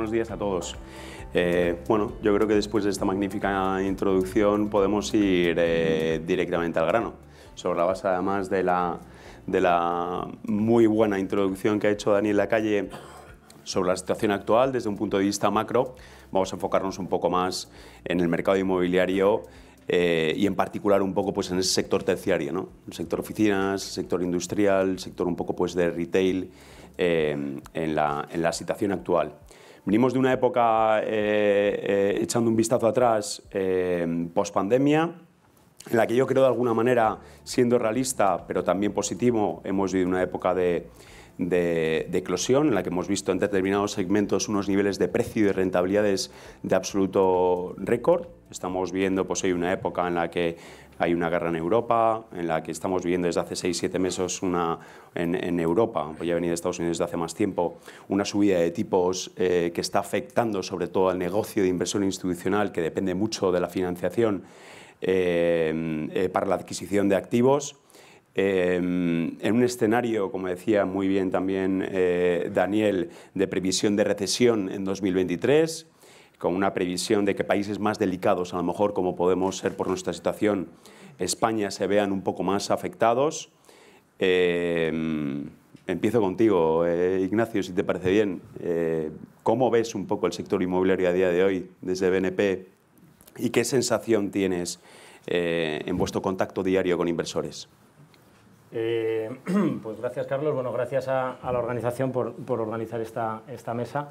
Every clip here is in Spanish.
buenos días a todos. Eh, bueno, yo creo que después de esta magnífica introducción podemos ir eh, directamente al grano, sobre la base además de la, muy buena introducción que ha hecho Daniel Lacalle sobre la situación actual desde un punto de vista macro, vamos a enfocarnos un poco más en el mercado inmobiliario eh, y en particular un poco pues en el sector terciario, ¿no? el sector oficinas, sector industrial, sector un poco pues de retail en, la, situación actual. Venimos de una época, eh, eh, echando un vistazo atrás, eh, post-pandemia, en la que yo creo de alguna manera, siendo realista, pero también positivo, hemos vivido una época de, de, eclosión, en la que hemos visto en determinados segmentos unos niveles de precio y de rentabilidades de absoluto récord. Estamos viendo pues, hoy una época en la que hay una guerra en Europa, en la que estamos viviendo desde hace seis siete meses una, en, Europa, pues ya venía de Estados Unidos desde hace más tiempo, una subida de tipos eh, que está afectando sobre todo al negocio de inversión institucional, que depende mucho de la financiación eh, eh, para la adquisición de activos. en un escenario, como decía muy bien también Daniel, de previsión de recesión en 2023, con una previsión de que países más delicados, a lo mejor como podemos ser por nuestra situación, España se vean un poco más afectados. Eh, empiezo contigo, eh, Ignacio, si te parece bien. Eh, ¿Cómo ves un poco el sector inmobiliario a día de hoy desde BNP y qué sensación tienes en vuestro contacto diario con inversores? Eh, pues gracias, Carlos. Bueno, gracias a, la organización por, organizar esta, mesa.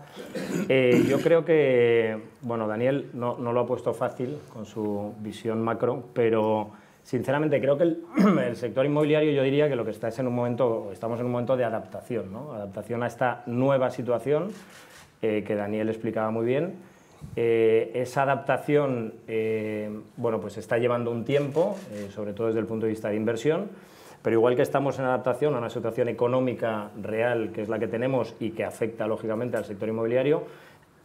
Eh, yo creo que, bueno, Daniel no, lo ha puesto fácil con su visión macro, pero sinceramente creo que el, sector inmobiliario yo diría que lo que está es en un momento, estamos en un momento de adaptación, ¿no? Adaptación a esta nueva situación eh, que Daniel explicaba muy bien. esa adaptación, bueno, pues está llevando un tiempo, sobre todo desde el punto de vista de inversión, pero igual que estamos en adaptación a una situación económica real, que es la que tenemos y que afecta lógicamente al sector inmobiliario,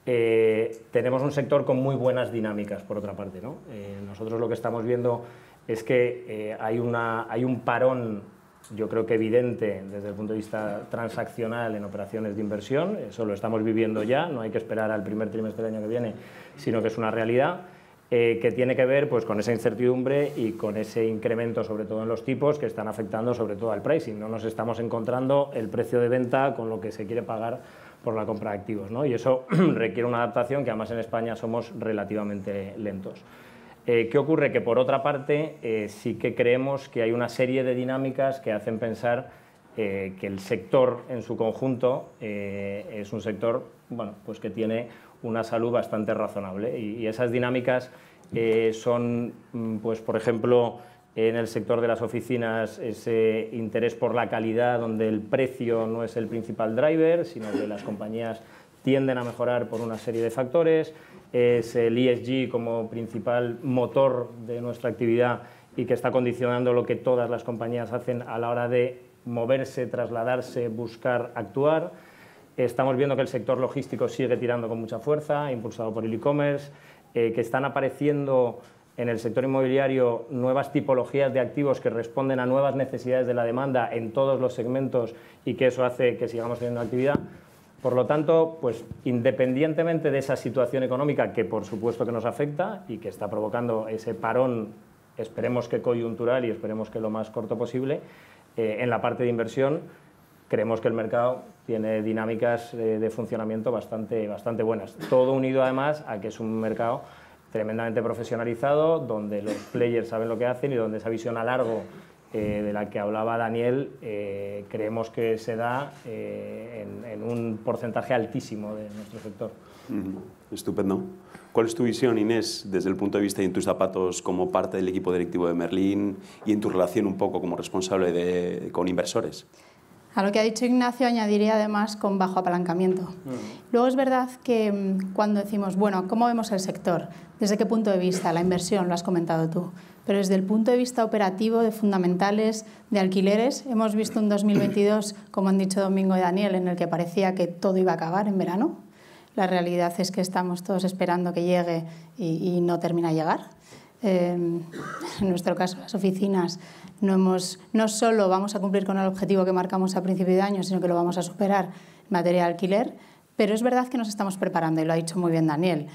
eh, tenemos un sector con muy buenas dinámicas, por otra parte. ¿no? Eh, nosotros lo que estamos viendo es que eh, hay, una, hay un parón, yo creo que evidente desde el punto de vista transaccional en operaciones de inversión, eso lo estamos viviendo ya, no hay que esperar al primer trimestre del año que viene, sino que es una realidad. Eh, que tiene que ver pues, con esa incertidumbre y con ese incremento, sobre todo en los tipos, que están afectando sobre todo al pricing. No nos estamos encontrando el precio de venta con lo que se quiere pagar por la compra de activos. ¿no? Y eso requiere una adaptación que además en España somos relativamente lentos. Eh, ¿Qué ocurre? Que por otra parte eh, sí que creemos que hay una serie de dinámicas que hacen pensar que el sector en su conjunto es un sector bueno, pues que tiene una salud bastante razonable. Y, esas dinámicas eh, son, mm, pues, por ejemplo, en el sector de las oficinas, ese interés por la calidad, donde el precio no es el principal driver, sino que las compañías tienden a mejorar por una serie de factores. Es el ESG como principal motor de nuestra actividad y que está condicionando lo que todas las compañías hacen a la hora de moverse, trasladarse, buscar, actuar. Estamos viendo que el sector logístico sigue tirando con mucha fuerza, impulsado por el e-commerce, eh, que están apareciendo en el sector inmobiliario nuevas tipologías de activos que responden a nuevas necesidades de la demanda en todos los segmentos y que eso hace que sigamos teniendo actividad. Por lo tanto, pues independientemente de esa situación económica que por supuesto que nos afecta y que está provocando ese parón, esperemos que coyuntural y esperemos que lo más corto posible, eh, en la parte de inversión creemos que el mercado tiene dinámicas eh, de funcionamiento bastante, bastante buenas. Todo unido además a que es un mercado tremendamente profesionalizado, donde los players saben lo que hacen y donde esa visión a largo eh, de la que hablaba Daniel eh, creemos que se da en, un porcentaje altísimo de nuestro sector. Estupendo. ¿Cuál es tu visión, Inés, desde el punto de vista de en tus zapatos como parte del equipo directivo de Merlín y en tu relación un poco como responsable de, con inversores? A lo que ha dicho Ignacio añadiría además con bajo apalancamiento. Mm. Luego es verdad que mm, cuando decimos, bueno, ¿cómo vemos el sector? ¿Desde qué punto de vista? La inversión, lo has comentado tú. Pero desde el punto de vista operativo, de fundamentales, de alquileres, hemos visto un 2022, como han dicho Domingo y Daniel, en el que parecía que todo iba a acabar en verano. La realidad es que estamos todos esperando que llegue y, no termina de llegar. Eh, en nuestro caso, las oficinas no, hemos, solo vamos a cumplir con el objetivo que marcamos a principio de año, sino que lo vamos a superar en materia de alquiler, pero es verdad que nos estamos preparando y lo ha dicho muy bien Daniel.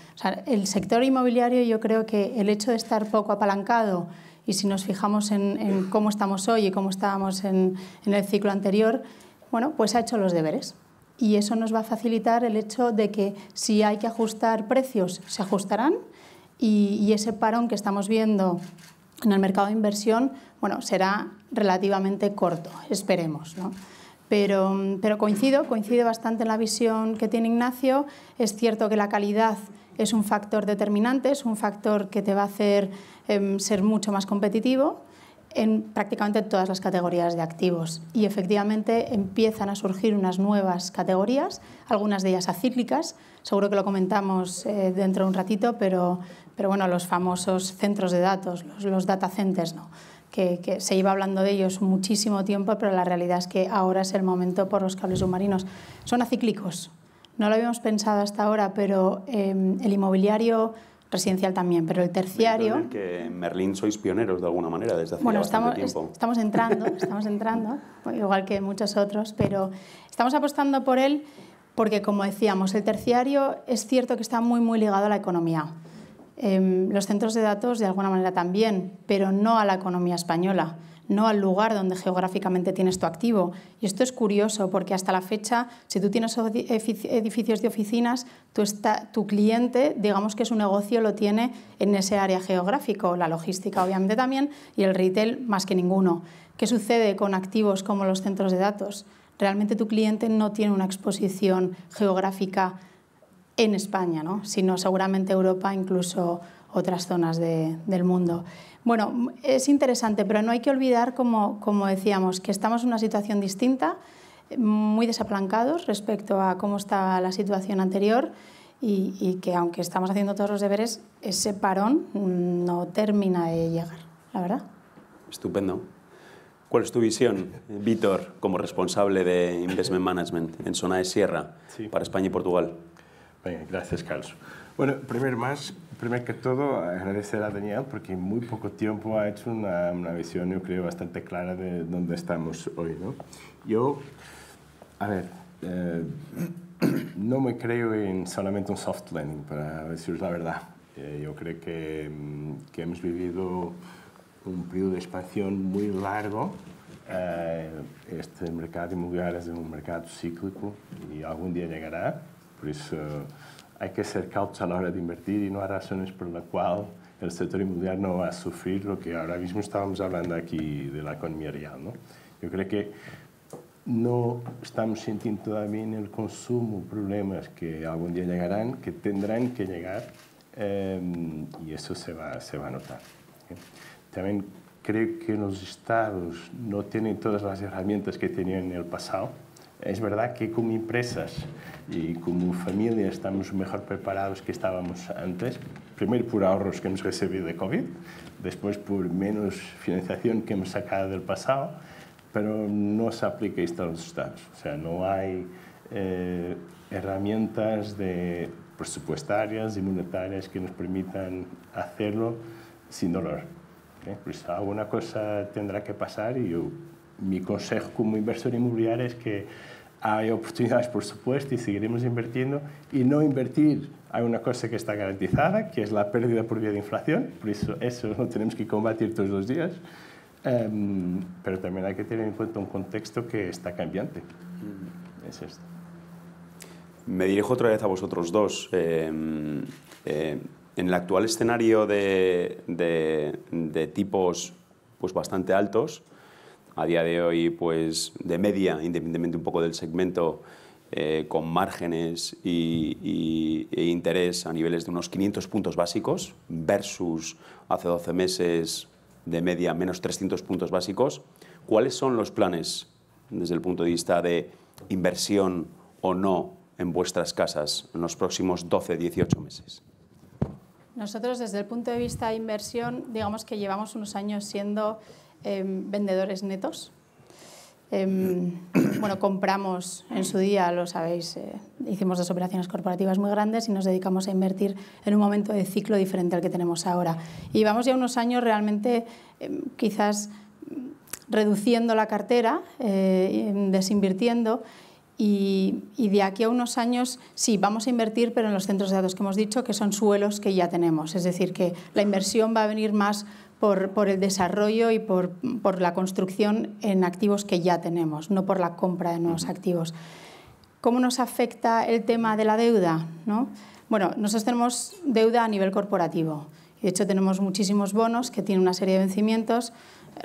el sector inmobiliario yo creo que el hecho de estar poco apalancado y si nos fijamos en, cómo estamos hoy y cómo estábamos en, el ciclo anterior, bueno, pues ha hecho los deberes y eso nos va a facilitar el hecho de que si hay que ajustar precios, se ajustarán y, ese parón que estamos viendo en el mercado de inversión bueno, será relativamente corto, esperemos. ¿no? Pero, coincido, coincide bastante en la visión que tiene Ignacio. Es cierto que la calidad es un factor determinante, es un factor que te va a hacer em, ser mucho más competitivo en prácticamente todas las categorías de activos. Y efectivamente empiezan a surgir unas nuevas categorías, algunas de ellas acíclicas, seguro que lo comentamos eh, dentro de un ratito, pero, bueno, los famosos centros de datos, los, los data centers, ¿no? que, se iba hablando de ellos muchísimo tiempo, pero la realidad es que ahora es el momento por los cables submarinos. Son acíclicos, no lo habíamos pensado hasta ahora, pero em, el inmobiliario residencial también, pero el terciario... que en Merlín sois pioneros de alguna manera desde hace bueno, estamos, tiempo. Bueno, estamos entrando, estamos entrando, igual que muchos otros, pero estamos apostando por él porque, como decíamos, el terciario es cierto que está muy, muy ligado a la economía. Em, los centros de datos de alguna manera también, pero no a la economía española, no al lugar donde geográficamente tienes tu activo. Y esto es curioso porque hasta la fecha, si tú tienes edificios de oficinas, tu, cliente, digamos que su negocio lo tiene en ese área geográfico, la logística obviamente también y el retail más que ninguno. ¿Qué sucede con activos como los centros de datos? Realmente tu cliente no tiene una exposición geográfica en España, ¿no? sino seguramente Europa, incluso otras zonas del mundo. Bueno, es interesante, pero no hay que olvidar, como, decíamos, que estamos en una situación distinta, muy desaplancados respecto a cómo estaba la situación anterior y, que aunque estamos haciendo todos los deberes, ese parón no termina de llegar, la verdad. Estupendo. ¿Cuál es tu visión, Víctor, como responsable de Investment Management en Zona de Sierra para España y Portugal? gracias, Carlos. Bueno, primero más, primero que todo, agradecer a Daniel porque en muy poco tiempo ha hecho una, una visión, yo creo, bastante clara de dónde estamos hoy. ¿no? Yo, a ver, eh, no me creo en solamente un soft landing, para deciros la verdad. Eh, yo creo que, mm, que, hemos vivido un periodo de expansión muy largo. Eh, este mercado inmobiliario es un mercado cíclico y algún día llegará Pues, uh, hay que ser cautos a la hora de invertir y no hay razones por las cuales el sector inmobiliario no va a sufrir lo que ahora mismo estábamos hablando aquí de la economía real. ¿no? Yo creo que no estamos sintiendo todavía en el consumo problemas que algún día llegarán, que tendrán que llegar eh, y eso se va, se va a notar. També ¿eh? También creo que los estados no tienen todas las herramientas que tenían en el pasado Es verdad que como empresas y como familia estamos mejor preparados que estábamos antes, primero por ahorros que hemos recibido de COVID, después por menos financiación que hemos sacado del pasado, pero no se aplica esto a los estados. O sea, no hay eh, herramientas de presupuestarias y monetarias que nos permitan hacerlo sin dolor. ¿eh? Pues alguna cosa tendrá que pasar y mi consejo como inversor inmobiliario es que hay oportunidades, por supuesto, y seguiremos invirtiendo. Y no invertir, hay una cosa que está garantizada, que es la pérdida por vía de inflación. Por eso eso lo tenemos que combatir todos los días. Em, pero también hay que tener en cuenta un contexto que está cambiante. Mm. Es esto. Me dirijo otra vez a vosotros dos. Em, eh, en el actual escenario de, de tipos pues, bastante altos, a día de hoy, pues de media, independientemente un poco del segmento, eh, con márgenes y, e interés a niveles de unos 500 puntos básicos versus hace 12 meses de media menos 300 puntos básicos. ¿Cuáles son los planes desde el punto de vista de inversión o no en vuestras casas en los próximos 12, 18 meses? Nosotros desde el punto de vista de inversión, digamos que llevamos unos años siendo Em, vendedores netos. Em, bueno, compramos en su día, lo sabéis, eh, hicimos dos operaciones corporativas muy grandes y nos dedicamos a invertir en un momento de ciclo diferente al que tenemos ahora. Y vamos ya unos años realmente em, quizás reduciendo la cartera, eh, desinvirtiendo. y, de aquí a unos años, sí, vamos a invertir, pero en los centros de datos que hemos dicho, que son suelos que ya tenemos. Es decir, que la inversión va a venir más por, el desarrollo y por, la construcción en activos que ya tenemos, no por la compra de nuevos activos. ¿Cómo nos afecta el tema de la deuda? Bueno, nosotros tenemos deuda a nivel corporativo. De hecho, tenemos muchísimos bonos que tienen una serie de vencimientos.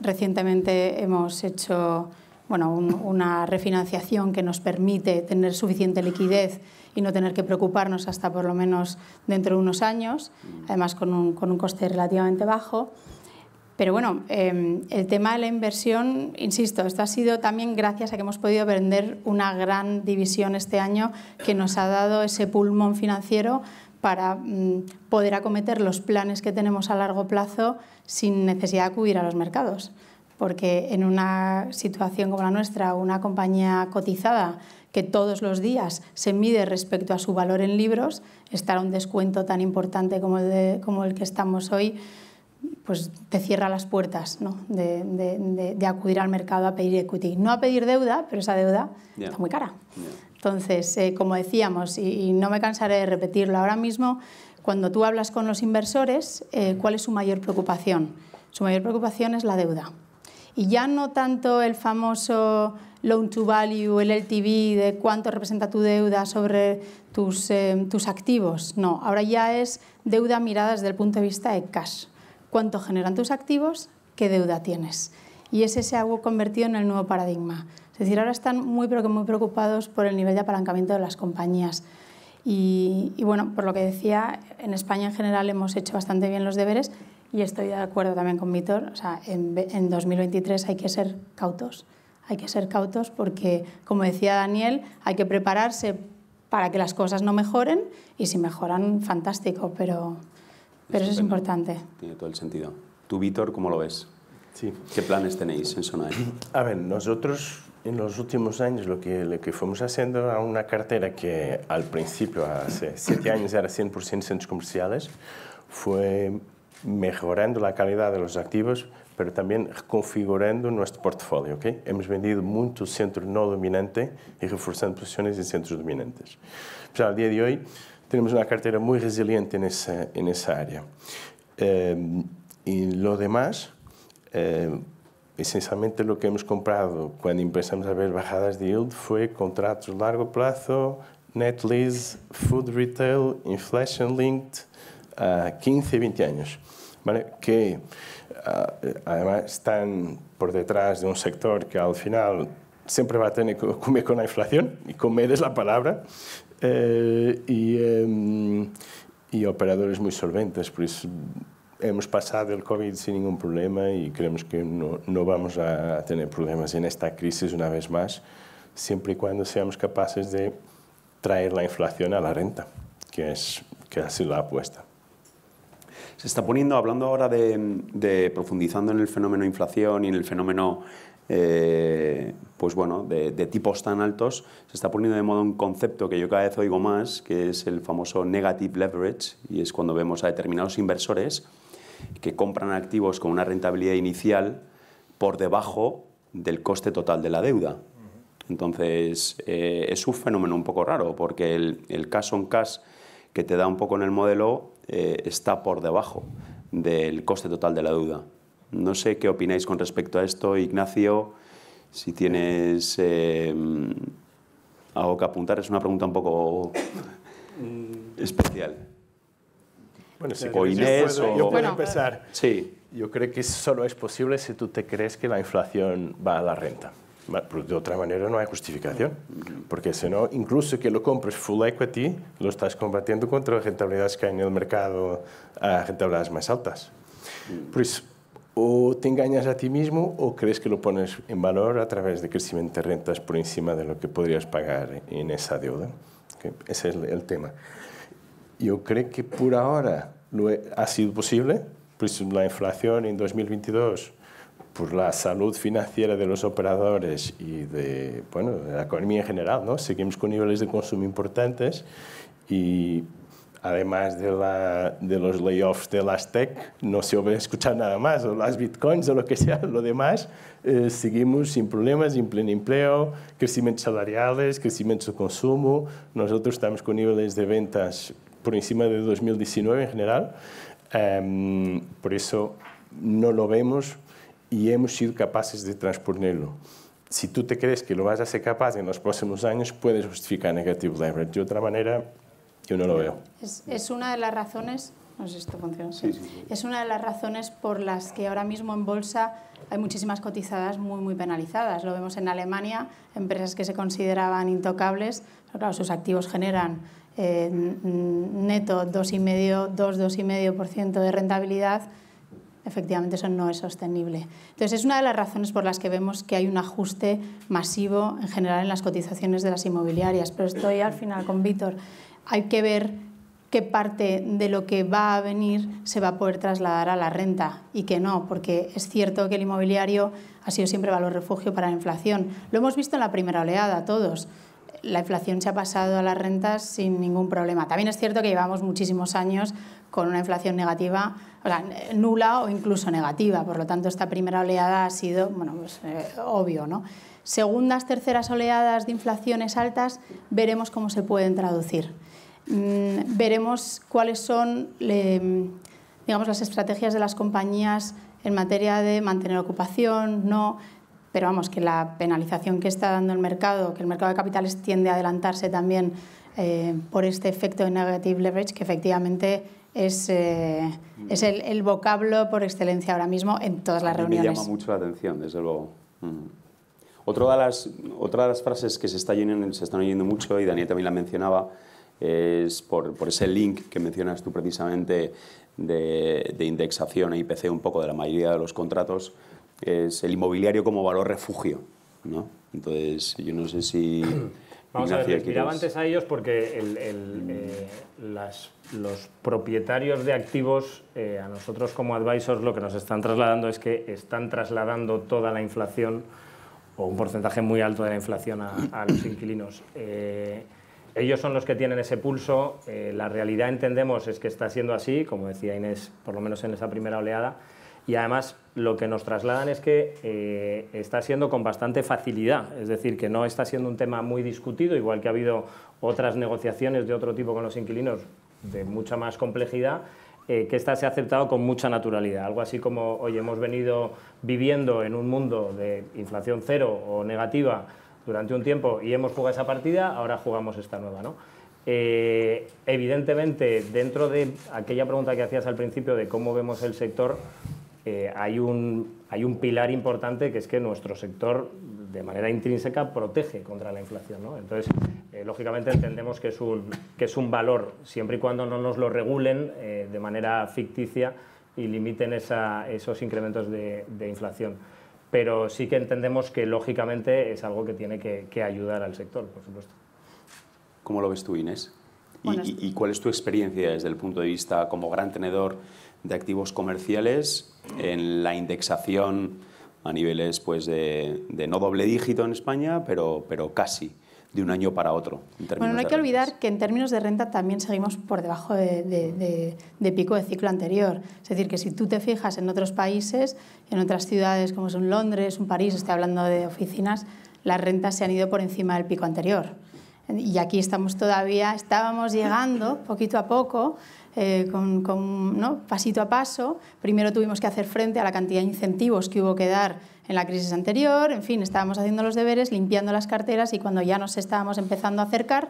Recientemente hemos hecho bueno, una refinanciación que nos permite tener suficiente liquidez y no tener que preocuparnos hasta por lo menos dentro de unos años, además con un coste relativamente bajo. Pero bueno, em, el tema de la inversión, insisto, esto ha sido también gracias a que hemos podido vender una gran división este año que nos ha dado ese pulmón financiero para mm, poder acometer los planes que tenemos a largo plazo sin necesidad de acudir a los mercados. Porque en una situación como la nuestra, una compañía cotizada que todos los días se mide respecto a su valor en libros, estar a un descuento tan importante como el que estamos hoy, pues te cierra las puertas de, acudir al mercado a pedir equity. No a pedir deuda, pero esa deuda está muy cara. Entonces, eh, como decíamos, y, no me cansaré de repetirlo ahora mismo, cuando tú hablas con los inversores, eh, ¿cuál es su mayor preocupación? Su mayor preocupación es la deuda. Y ya no tanto el famoso loan to value, el LTV, de cuánto representa tu deuda sobre tus, eh, tus activos. No, ahora ya es deuda mirada desde el punto de vista de cash cuánto generan tus activos, qué deuda tienes. Y ese se ha convertido en el nuevo paradigma. Es decir, ahora están muy, muy preocupados por el nivel de apalancamiento de las compañías. Y, bueno, por lo que decía, en España en general hemos hecho bastante bien los deberes y estoy de acuerdo también con Víctor. O sea, en, en 2023 hay que ser cautos. Hay que ser cautos porque, como decía Daniel, hay que prepararse para que las cosas no mejoren y si mejoran, fantástico, pero pero eso es importante. Tiene todo el sentido. ¿Tú, Víctor, cómo lo ves? Sí. ¿Qué planes tenéis en Sonae? A ver, nosotros en los últimos años lo que, que fuimos haciendo a una cartera que al principio, hace siete años, era 100% centros comerciales. Fue mejorando la calidad de los activos, pero también reconfigurando nuestro portfolio. ¿okay? Hemos vendido mucho centro no dominante y reforzando posiciones en centros dominantes. sea al día de hoy, tenemos una cartera muy resiliente en esa, en esa área. Eh, y lo demás, esencialmente eh, lo que hemos comprado cuando empezamos a ver bajadas de yield fue contratos a largo plazo, net lease, food retail, inflation linked, a 15, 20 años. Que ah, además están por detrás de un sector que al final siempre va a tener que comer con la inflación, y comer es la palabra, eh, em, y operadores muy solventes, por hemos pasado el COVID sin ningún problema y creemos que no, vamos a tener problemas en esta crisis una vez más, siempre y cuando seamos capaces de traer la inflación a la renta, que es que ha sido la apuesta. Se está poniendo, hablando ahora de, de profundizando en el fenómeno inflación y en el fenómeno eh, pues bueno, de, tipos tan altos, se está poniendo de moda un concepto que yo cada vez oigo más, que es el famoso negative leverage, y es cuando vemos a determinados inversores que compran activos con una rentabilidad inicial por debajo del coste total de la deuda. Entonces, eh, es un fenómeno un poco raro, porque el, cash on cash que te da un poco en el modelo eh, está por debajo del coste total de la deuda. No sé qué opináis con respecto a esto, Ignacio, si tienes em, algo que apuntar, es una pregunta un poco especial. Bueno, o o... empezar. Sí. Yo creo que solo es posible si tú te crees que la inflación va a la renta. De otra manera no hay justificación, porque si no, incluso que lo compres full equity, lo estás combatiendo contra rentabilidades que hay en el mercado, a rentabilidades más altas. Por pues, o te engañas a ti mismo o crees que lo pones en valor a través de crecimiento de rentas por encima de lo que podrías pagar en esa deuda. Ese es el tema. Yo creo que por ahora lo ha sido posible, eso pues, la inflación en 2022, por la salud financiera de los operadores y de, bueno, de la economía en general, ¿no? seguimos con niveles de consumo importantes y además de, los layoffs de las tech, no se va a escuchar nada más, o las bitcoins o lo que sea, lo demás, eh, seguimos sin problemas, en pleno empleo, crecimientos salariales, crecimientos de consumo, nosotros estamos con niveles de ventas por encima de 2019 en general, em, por eso no lo vemos y hemos sido capaces de transponerlo si tú te crees que lo vas a ser capaz en los próximos años, puedes justificar negativo. leverage. De otra manera, yo no lo veo. Es, una de las razones, es una de las razones por las que ahora mismo en bolsa hay muchísimas cotizadas muy, muy penalizadas. Lo vemos en Alemania, empresas que se consideraban intocables, claro, sus activos generan eh, neto medio 2, 2,5% de rentabilidad, efectivamente eso no es sostenible. Entonces es una de las razones por las que vemos que hay un ajuste masivo en general en las cotizaciones de las inmobiliarias. Pero estoy al final con Víctor hay que ver qué parte de lo que va a venir se va a poder trasladar a la renta y qué no, porque es cierto que el inmobiliario ha sido siempre valor refugio para la inflación. Lo hemos visto en la primera oleada todos. La inflación se ha pasado a las rentas sin ningún problema. También es cierto que llevamos muchísimos años con una inflación negativa, nula o incluso negativa. Por lo tanto, esta primera oleada ha sido, bueno, pues, eh, obvio, Segundas, terceras oleadas de inflaciones altas, veremos cómo se pueden traducir. Mm, veremos cuáles son digamos, las estrategias de las compañías en materia de mantener ocupación, no, pero vamos, que la penalización que está dando el mercado, que el mercado de capitales tiende a adelantarse también eh, por este efecto de negative leverage, que efectivamente es, eh, mm. el, vocablo por excelencia ahora mismo en todas las reuniones. Me llama mucho la atención, desde luego. Mm. Otra de, las, frases que se, está se están oyendo mucho, y Daniel también la mencionaba, es por, ese link que mencionas tú precisamente de, indexación e IPC un poco de la mayoría de los contratos, es el inmobiliario como valor refugio. ¿no? Entonces, yo no sé si... Vamos a ver, antes a ellos porque eh, los propietarios de activos, eh, a nosotros como advisors, lo que nos están trasladando es que están trasladando toda la inflación o un porcentaje muy alto de la inflación a, los inquilinos. Eh, ellos son los que tienen ese pulso. Eh, la realidad entendemos es que está siendo así, como decía Inés, por lo menos en esa primera oleada. Y además lo que nos trasladan es que eh, está siendo con bastante facilidad, es decir, que no está siendo un tema muy discutido, igual que ha habido otras negociaciones de otro tipo con los inquilinos de mucha más complejidad, eh, que esta se ha aceptado con mucha naturalidad. Algo así como, hoy hemos venido viviendo en un mundo de inflación cero o negativa durante un tiempo y hemos jugado esa partida, ahora jugamos esta nueva, eh, evidentemente, dentro de aquella pregunta que hacías al principio de cómo vemos el sector, eh, hay, un, pilar importante que es que nuestro sector de manera intrínseca protege contra la inflación. Entonces, eh, lógicamente entendemos que es, un, valor, siempre y cuando no nos lo regulen de manera ficticia y limiten esos incrementos de inflación pero sí que entendemos que lógicamente es algo que tiene que, ayudar al sector, por supuesto. ¿Cómo lo ves tú, Inés? ¿Y, cuál es tu experiencia desde el punto de vista como gran tenedor de activos comerciales en la indexación a niveles pues, de, de no doble dígito en España, pero, pero casi? de un año para otro. Bueno, no hay que olvidar que en términos de renta también seguimos por debajo de, pico de ciclo anterior. Es decir, que si tú te fijas en otros países, en otras ciudades como es un Londres, un París, estoy hablando de oficinas, las rentas se han ido por encima del pico anterior. Y aquí estamos todavía, estábamos llegando poquito a poco eh, con, pasito a paso. Primero tuvimos que hacer frente a la cantidad de incentivos que hubo que dar en la crisis anterior, en fin, estábamos haciendo los deberes, limpiando las carteras y cuando ya nos estábamos empezando a acercar,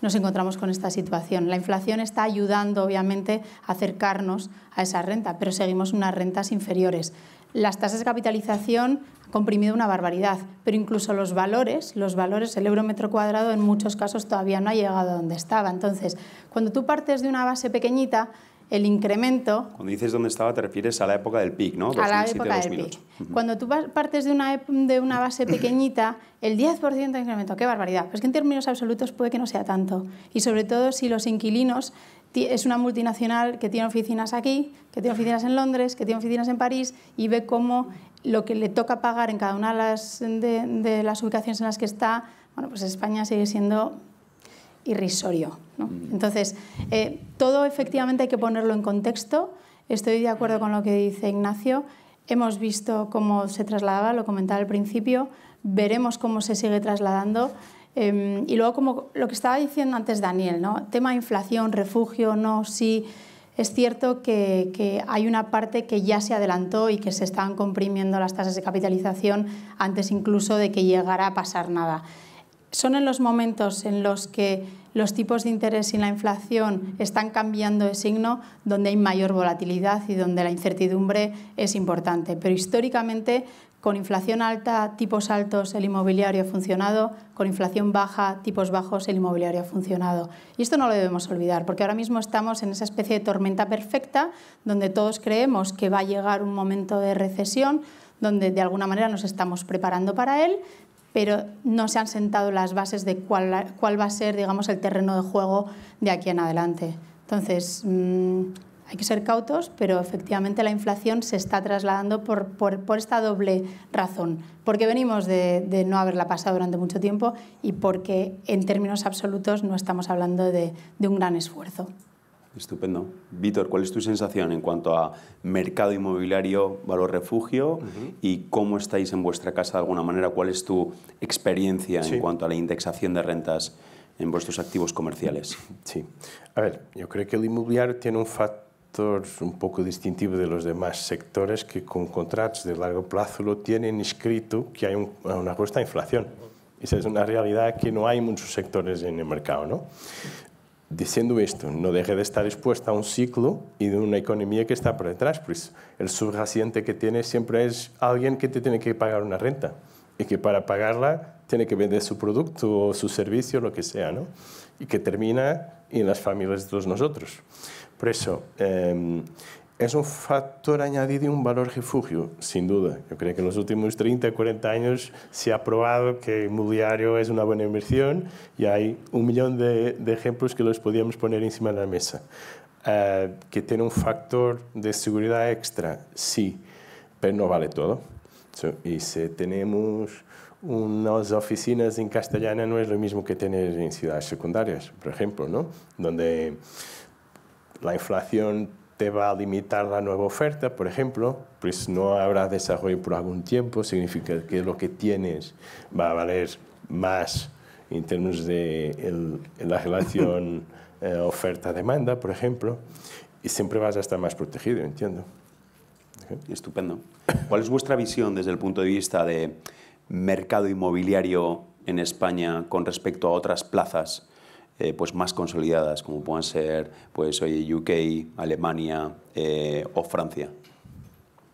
nos encontramos con esta situación. La inflación está ayudando, obviamente, a acercarnos a esa renta, pero seguimos unas rentas inferiores. Las tasas de capitalización comprimido una barbaridad, pero incluso los valores, los valores, el euro metro cuadrado en muchos casos todavía no ha llegado donde estaba. Entonces, cuando tú partes de una base pequeñita, el incremento... Cuando dices dónde estaba te refieres a la época del PIC, ¿no? a la época del PIC. Cuando tú partes de una, de una base pequeñita, el 10% de incremento, qué barbaridad. Pues es que en términos absolutos puede que no sea tanto. Y sobre todo si los inquilinos es una multinacional que tiene oficinas aquí, que tiene oficinas en Londres, que tiene oficinas en París y ve cómo lo que le toca pagar en cada una de las, de, las ubicaciones en las que está, bueno, pues España sigue siendo irrisorio. ¿no? Mm. Entonces, eh, todo efectivamente hay que ponerlo en contexto. Estoy de acuerdo con lo que dice Ignacio. Hemos visto cómo se trasladaba, lo comentaba al principio, veremos cómo se sigue trasladando. Em, y luego, como lo que estaba diciendo antes Daniel, ¿no? tema inflación, refugio, no, sí. Es cierto que, hay una parte que ya se adelantó y que se están comprimiendo las tasas de capitalización antes incluso de que llegara a pasar nada. Son en los momentos en los que los tipos de interés y la inflación están cambiando de signo donde hay mayor volatilidad y donde la incertidumbre es importante. Pero históricamente con inflación alta, tipos altos, el inmobiliario ha funcionado. Con inflación baja, tipos bajos, el inmobiliario ha funcionado. Y esto no lo debemos olvidar, porque ahora mismo estamos en esa especie de tormenta perfecta donde todos creemos que va a llegar un momento de recesión, donde de alguna manera nos estamos preparando para él, pero no se han sentado las bases de cuál, va a ser digamos, el terreno de juego de aquí en adelante. Entonces, mm, hay que ser cautos, pero efectivamente la inflación se está trasladando por, por, esta doble razón, porque venimos de, no haberla pasado durante mucho tiempo y porque en términos absolutos no estamos hablando de, un gran esfuerzo. Estupendo. Víctor, ¿cuál es tu sensación en cuanto a mercado inmobiliario, valor refugio y cómo estáis en vuestra casa de alguna manera? ¿Cuál es tu experiencia en cuanto a la indexación de rentas en vuestros activos comerciales? Sí. A ver, yo creo que el inmobiliario tiene un factor un poco distintivo de los demás sectores que con contratos de largo plazo lo tienen escrito que hay una una justa inflación. Esa es una realidad que no hay muchos sectores en el mercado. ¿no? Diciendo esto, no deje de estar expuesta a un ciclo y de una economía que está por detrás. Pues el subraciente que tiene siempre es alguien que te tiene que pagar una renta y que para pagarla tiene que vender su producto o su servicio, lo que sea, ¿no? y que termina en las familias de todos nosotros. Por eso, em, es un factor añadido y un valor refugio, sin duda. Yo creo que en los últimos 30, 40 años se ha probado que inmobiliario es una buena inversión y hay un millón de, ejemplos que los podíamos poner encima de la mesa. Eh, que tiene un factor de seguridad extra, sí, pero no vale todo. y si tenemos unas oficinas en castellana no es lo mismo que tener en ciudades secundarias, por ejemplo, ¿no? Donde la inflación te va a limitar la nueva oferta, por ejemplo, pues no habrá desarrollo por algún tiempo, significa que lo que tienes va a valer más en términos de la relación eh, oferta-demanda, por ejemplo, y siempre vas a estar más protegido, entiendo. Estupendo. ¿Cuál es vuestra visión desde el punto de vista de mercado inmobiliario en España con respecto a otras plazas? Eh, pues más consolidadas, como puedan ser pues, oye, UK, Alemania eh, o Francia.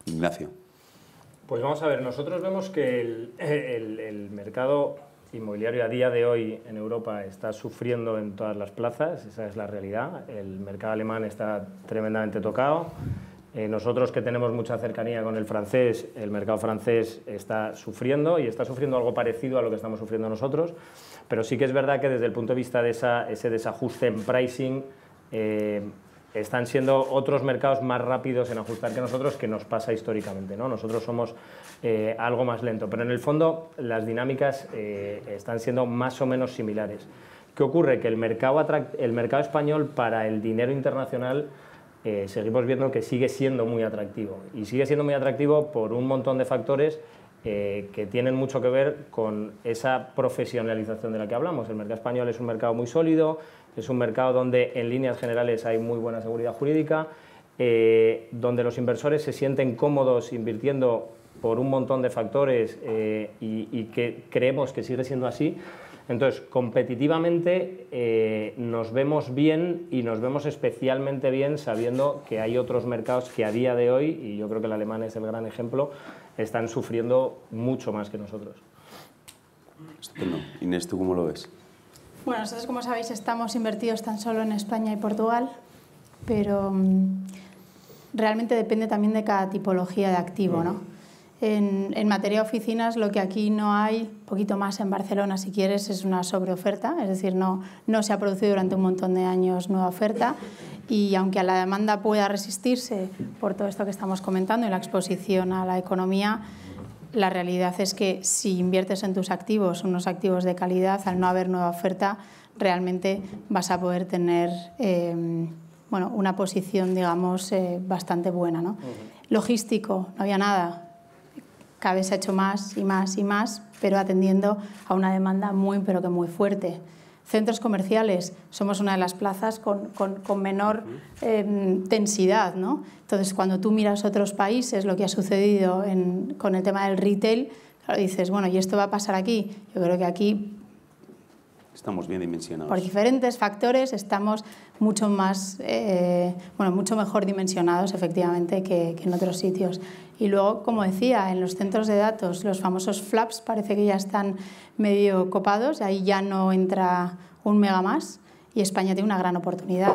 Ignacio. Pues vamos a ver, nosotros vemos que el, mercado inmobiliario a día de hoy en Europa está sufriendo en todas las plazas, esa es la realidad. El mercado alemán está tremendamente tocado. Eh, nosotros que tenemos mucha cercanía con el francés, el mercado francés está sufriendo y está sufriendo algo parecido a lo que estamos sufriendo nosotros, pero sí que es verdad que desde el punto de vista de ese desajuste en pricing, eh, están siendo otros mercados más rápidos en ajustar que nosotros, que nos pasa históricamente. Nosotros somos eh, algo más lento, pero en el fondo las dinámicas están siendo más o menos similares. ¿Qué ocurre? Que el mercado español para el dinero internacional eh, seguimos viendo que sigue siendo muy atractivo. Y sigue siendo muy atractivo por un montón de factores eh, que tienen mucho que ver con esa profesionalización de la que hablamos. El mercado español es un mercado muy sólido, es un mercado donde en líneas generales hay muy buena seguridad jurídica, eh, donde los inversores se sienten cómodos invirtiendo por un montón de factores y, y que creemos que sigue siendo así. Entonces, competitivamente eh, nos vemos bien y nos vemos especialmente bien sabiendo que hay otros mercados que a día de hoy, y yo creo que el alemán es el gran ejemplo, están sufriendo mucho más que nosotros. Estupendo. Inés, ¿tú cómo lo ves? Bueno, nosotros, como sabéis, estamos invertidos tan solo en España y Portugal, pero mm, realmente depende también de cada tipología de activo, ¿no? En, materia de oficinas, lo que aquí no hay, poquito más en Barcelona si quieres, es una sobreoferta, es decir, no, se ha producido durante un montón de años nueva oferta y aunque a la demanda pueda resistirse por todo esto que estamos comentando y la exposición a la economía, la realidad es que si inviertes en tus activos, unos activos de calidad, al no haber nueva oferta, realmente vas a poder tener... Eh, bueno, una posición, digamos, eh, bastante buena. ¿no? Logístico, no había nada cada vez se ha hecho más y más y más, pero atendiendo a una demanda muy, pero que muy fuerte. Centros comerciales, somos una de las plazas con, menor tensidad. Em, ¿no? Entonces, cuando tú miras otros países, lo que ha sucedido con el tema del retail, claro, dices, bueno, ¿y esto va a pasar aquí? Yo creo que aquí estamos bien dimensionados. Por diferentes factores estamos mucho más, eh, bueno, mucho mejor dimensionados efectivamente que, en otros sitios. Y luego, como decía, en los centros de datos los famosos flaps parece que ya están medio copados, ahí ya no entra un mega más y España tiene una gran oportunidad.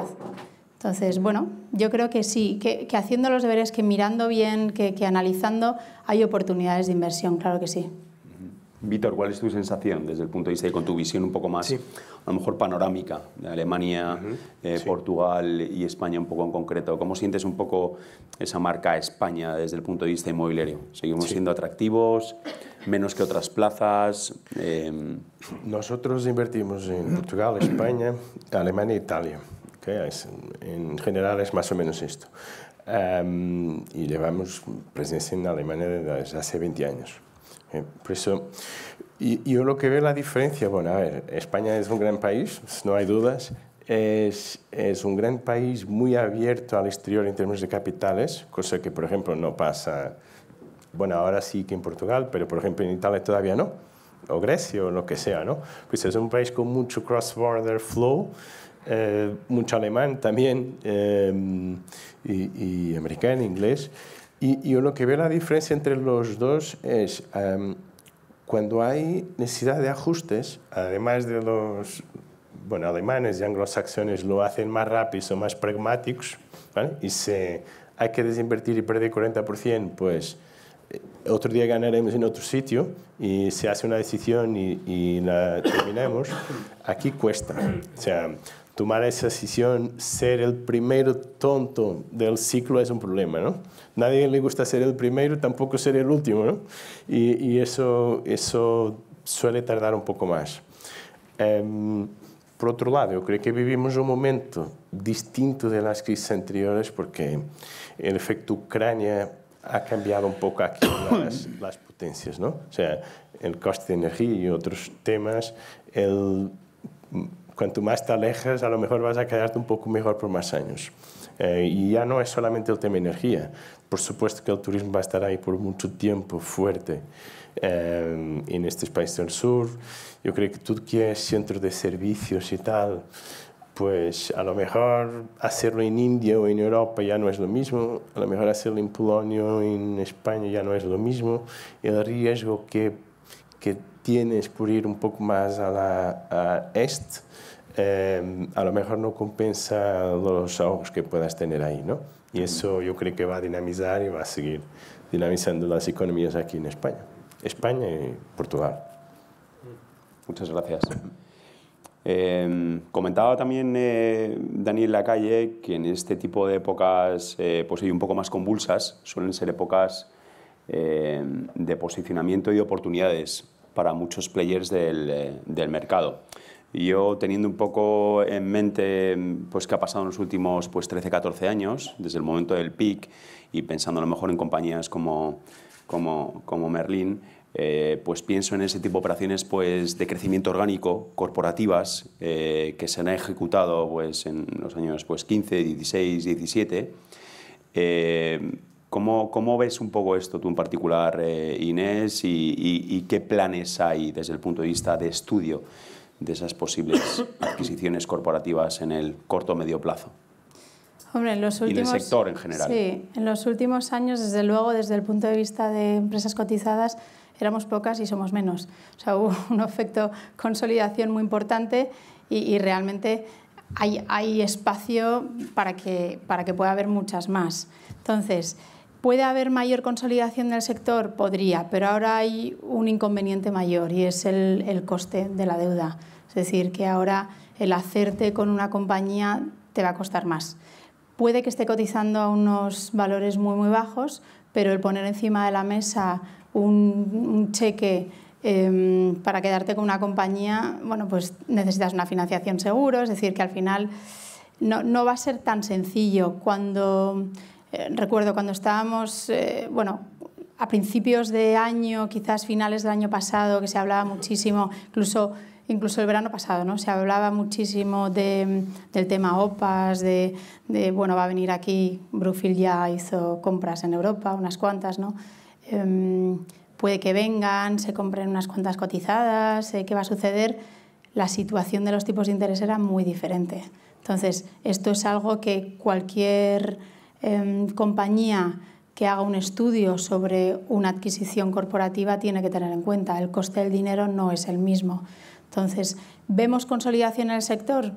Entonces, bueno, yo creo que sí, que, haciendo los deberes, que mirando bien, que analizando, hay oportunidades de inversión, claro que sí. Víctor, ¿cuál es tu sensación desde el punto de vista y con tu visión un poco más, a lo mejor panorámica, de Alemania, eh, Portugal y España un poco en concreto? ¿Cómo sientes un poco esa marca España desde el punto de vista inmobiliario? ¿Seguimos siendo atractivos, menos que otras plazas? Eh, Nosotros invertimos en Portugal, España, Alemania e Italia. Okay? en general es más o menos esto. Em, y llevamos presencia en Alemania desde hace 20 años. Eh, por pues, eso, eh, yo lo que veo la diferencia, bueno, a ver, España es un gran país, no hay dudas, es, es, un gran país muy abierto al exterior en términos de capitales, cosa que, por ejemplo, no pasa, bueno, ahora sí que en Portugal, pero, por ejemplo, en Italia todavía no, o Grecia o lo que sea, ¿no? Pues es un país con mucho cross-border flow, eh, mucho alemán también, y, y americano, inglés, y yo lo que veo la diferencia entre los dos es em, cuando hay necesidad de ajustes, además de los bueno, alemanes y anglosajones lo hacen más rápido, son más pragmáticos, ¿vale? y si hay que desinvertir y perder 40%, pues eh, otro día ganaremos en otro sitio y se hace una decisión y, y la terminamos, aquí cuesta. O sea, tomar esa decisión, ser el primero tonto del ciclo es un problema, ¿no? Nadie le gusta ser el primero, tampoco ser el último, ¿no? Y, eso, eso suele tardar un poco más. Em, por otro lado, yo creo que vivimos un momento distinto de las crisis anteriores porque el efecto Ucrania ha cambiado un poco aquí las, las potencias, ¿no? O sea, el coste de energía y otros temas, el cuanto más te alejas, a lo mejor vas a quedarte un poco mejor por más años. Eh, y ya no es solamente el tema energía. Por supuesto que el turismo va a estar ahí por mucho tiempo fuerte eh, en estos países del sur. Yo creo que lo que es centro de servicios y tal, pues a lo mejor hacerlo en India o en Europa ya no es lo mismo, a lo mejor hacerlo en Polonia o en España ya no es lo mismo. El riesgo que, que tienes por ir un poco más a la a est, eh, a lo mejor no compensa los ahorros que puedas tener ahí, ¿no? Y eso yo creo que va a dinamizar y va a seguir dinamizando las economías aquí en España, España y Portugal. Muchas gracias. Eh, comentaba también eh, Daniel Lacalle que en este tipo de épocas pues pues, un poco más convulsas suelen ser épocas de posicionamiento y oportunidades para muchos players del, eh, del mercado. Yo teniendo un poco en mente pues, qué ha pasado en los últimos pues, 13, 14 años, desde el momento del peak y pensando a lo mejor en compañías como, como, como Merlin, eh, pues pienso en ese tipo de operaciones pues, de crecimiento orgánico, corporativas, eh, que se han ejecutado pues, en los años pues, 15, 16, 17. ¿Cómo, ¿Cómo, ves un poco esto tú en particular, eh, Inés, y, qué planes hay desde el punto de vista de estudio de esas posibles adquisiciones corporativas en el corto o medio plazo? en y el sector en general. Sí, en los últimos años, desde luego, desde el punto de vista de empresas cotizadas, éramos pocas y somos menos. O sea, hubo un efecto consolidación muy importante y, y realmente hay, hay, espacio para que, para que pueda haber muchas más. Entonces, ¿Puede haber mayor consolidación del sector? Podría, pero ahora hay un inconveniente mayor y es el, coste de la deuda. Es decir, que ahora el hacerte con una compañía te va a costar más. Puede que esté cotizando a unos valores muy, muy bajos, pero el poner encima de la mesa un, cheque em, para quedarte con una compañía, bueno, pues necesitas una financiación seguro, es decir, que al final no, no va a ser tan sencillo. Cuando eh, recuerdo cuando estábamos, eh, bueno, a principios de año, quizás finales del año pasado, que se hablaba muchísimo, incluso, incluso el verano pasado, ¿no? Se hablaba muchísimo del tema OPAS, de, bueno, va a venir aquí, Brufil ya hizo compras en Europa, unas cuantas, ¿no? Em, puede que vengan, se compren unas cuantas cotizadas, qué va a suceder. La situación de los tipos de interés era muy diferente. Entonces, esto es algo que cualquier Em, compañía que haga un estudio sobre una adquisición corporativa tiene que tener en cuenta. El coste del dinero no es el mismo. Entonces, ¿vemos consolidación en el sector?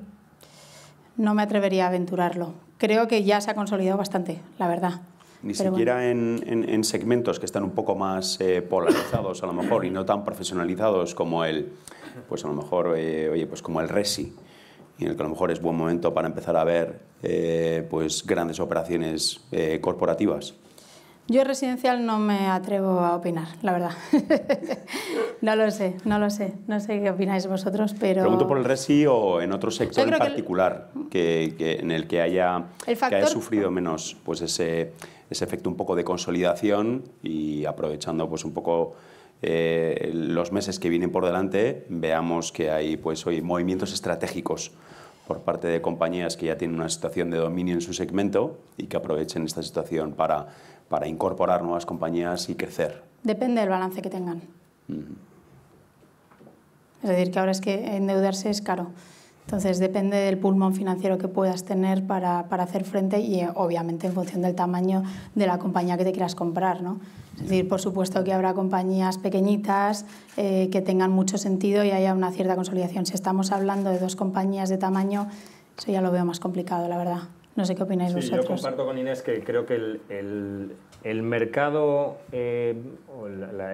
No me atrevería a aventurarlo. Creo que ya se ha consolidado bastante, la verdad. Ni siquiera en, segmentos que están un poco más eh, polarizados a lo mejor y no tan profesionalizados como el, pues a lo mejor, eh, oye, pues como el RESI y en el que a lo mejor es buen momento para empezar a ver eh, pues grandes operaciones eh, corporativas? Yo residencial no me atrevo a opinar, la verdad. no lo sé, no lo sé. No sé qué opináis vosotros, pero... Pregunto por el resi o en otro sector en particular que, que, en el que haya, haya sufrido menos pues ese, ese efecto un poco de consolidación y aprovechando pues un poco eh, los meses que vienen por delante veamos que hay pues, hoy movimientos estratégicos por parte de compañías que ya tienen una situación de dominio en su segmento y que aprovechen esta situación para, para incorporar nuevas compañías y crecer. Depende del balance que tengan. Es decir, que ahora es que endeudarse es caro. Entonces, depende del pulmón financiero que puedas tener para, para, hacer frente y, eh, obviamente, en función del tamaño de la compañía que te quieras comprar. ¿no? Es decir, por supuesto que habrá compañías pequeñitas eh, que tengan mucho sentido y haya una cierta consolidación. Si estamos hablando de dos compañías de tamaño, eso ya lo veo más complicado, la verdad. No sé qué opináis sí, vosotros. Yo comparto con Inés que creo que el, el, mercado, eh,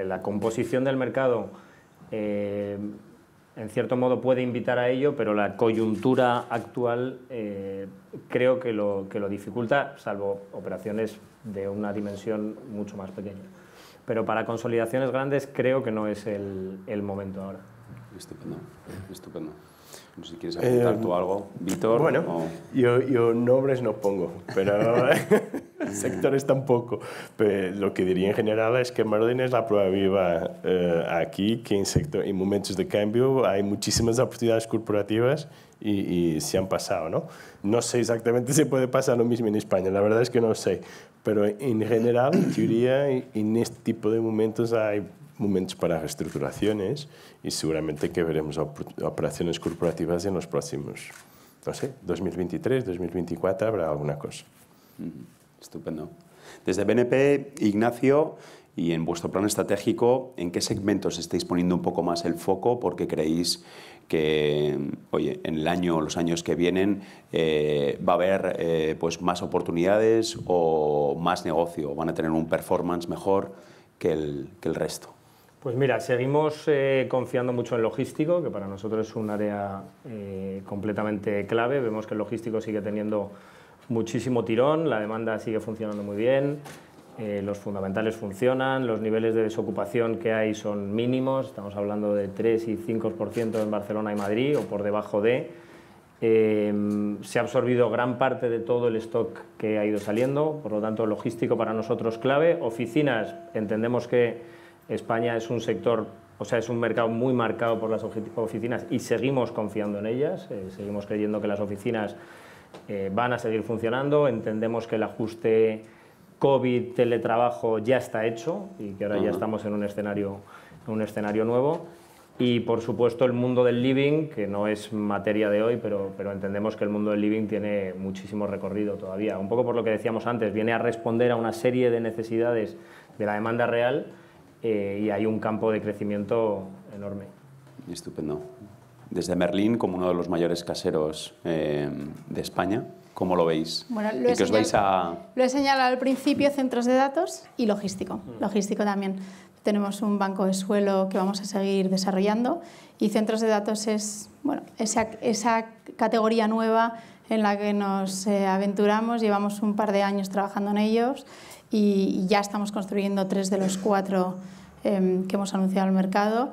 la, composición del mercado, en cierto modo puede invitar a ello, pero la coyuntura actual eh, creo que lo, que lo dificulta, salvo operaciones de una dimensión mucho más pequeña. Pero para consolidaciones grandes creo que no es el, el momento ahora. Estupendo, estupendo. No sé si quieres apuntar eh, tú algo, Víctor. Bueno, yo, nombres no pongo, pero sectores tampoco. Pero lo que diría en general es que Merlin es la prueba viva eh, aquí, que en, en momentos de cambio hay muchísimas oportunidades corporativas y, y, se han pasado, ¿no? No sé exactamente si puede pasar lo mismo en España, la verdad es que no sé, pero en general, yo teoría, en este tipo de momentos hay momentos para reestructuraciones y seguramente que veremos operaciones corporativas en los próximos, no sé, 2023, 2024 habrá alguna cosa. Estupendo. Desde BNP, Ignacio, y en vuestro plan estratégico, ¿en qué segmentos estáis poniendo un poco más el foco? Porque creéis que, oye, en el año o los años que vienen eh, va a haber eh, pues más oportunidades o más negocio, van a tener un performance mejor que que el resto. Pues mira, seguimos eh, confiando mucho en logístico, que para nosotros es un área eh, completamente clave. Vemos que el logístico sigue teniendo muchísimo tirón, la demanda sigue funcionando muy bien, eh, los fundamentales funcionan, los niveles de desocupación que hay son mínimos, estamos hablando de 3 y 5% en Barcelona y Madrid o por debajo de. Em, se ha absorbido gran parte de todo el stock que ha ido saliendo, por lo tanto logístico para nosotros clave. Oficinas, entendemos que España es un sector, o sea, es un mercado muy marcado por las oficinas y seguimos confiando en ellas, eh, seguimos creyendo que las oficinas eh, van a seguir funcionando, entendemos que el ajuste COVID, teletrabajo ya está hecho y que ahora ya estamos en un escenario, un escenario nuevo. Y por supuesto el mundo del living, que no es materia de hoy, pero, pero entendemos que el mundo del living tiene muchísimo recorrido todavía. Un poco por lo que decíamos antes, viene a responder a una serie de necesidades de la demanda real eh, y hay un campo de crecimiento enorme. Estupendo. Desde Merlín, como uno de los mayores caseros eh, de España, ¿cómo lo veis? lo, he os vais a... lo he señalado al principio, centros de datos y logístico. Mm. Logístico también. Tenemos un banco de suelo que vamos a seguir desarrollando y centros de datos es bueno, esa, esa categoría nueva en la que nos eh, aventuramos. Llevamos un par de años trabajando en ellos y ya estamos construyendo tres de los cuatro em, que hemos anunciado al mercado.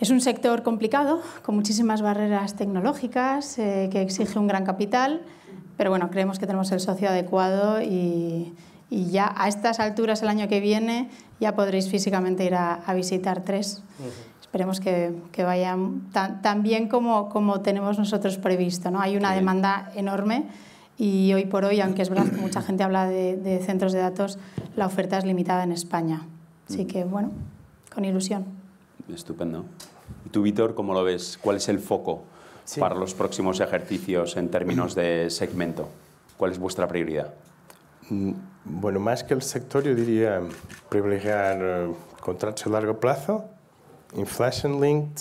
Es un sector complicado, con muchísimas barreras tecnológicas, eh, que exige un gran capital, pero bueno, creemos que tenemos el socio adecuado y, y ya a estas alturas el año que viene ya podréis físicamente ir a, visitar tres. Esperemos que, que vayan tan, tan, bien como, como tenemos nosotros previsto. ¿no? Hay una demanda enorme y hoy por hoy, aunque es verdad que mucha gente habla de, centros de datos, la oferta es limitada en España. Así mm. que, bueno, con ilusión. Estupendo. ¿Y tú, Víctor, cómo lo ves? ¿Cuál es el foco para los próximos ejercicios en términos de segmento? ¿Cuál es vuestra prioridad? Mm, bueno, más que el sector, yo diría privilegiar eh, contratos a largo plazo, inflation linked,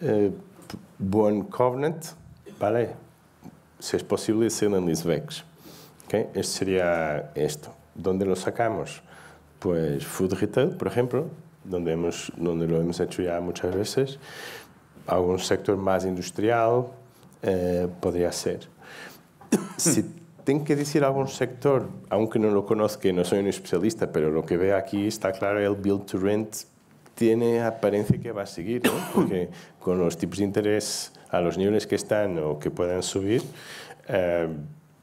eh, buen covenant, ¿vale? si es posible, sean en ¿Okay? Este sería esto. ¿Dónde lo sacamos? Pues Food Retail, por ejemplo, donde, hemos, donde lo hemos hecho ya muchas veces. Algún sector más industrial eh, podría ser. si tengo que decir algún sector, aunque no lo conozco, no soy un especialista, pero lo que veo aquí está claro, el build to rent tiene apariencia que va a seguir, ¿no? porque con los tipos de interés a los niveles que están o que puedan subir, eh,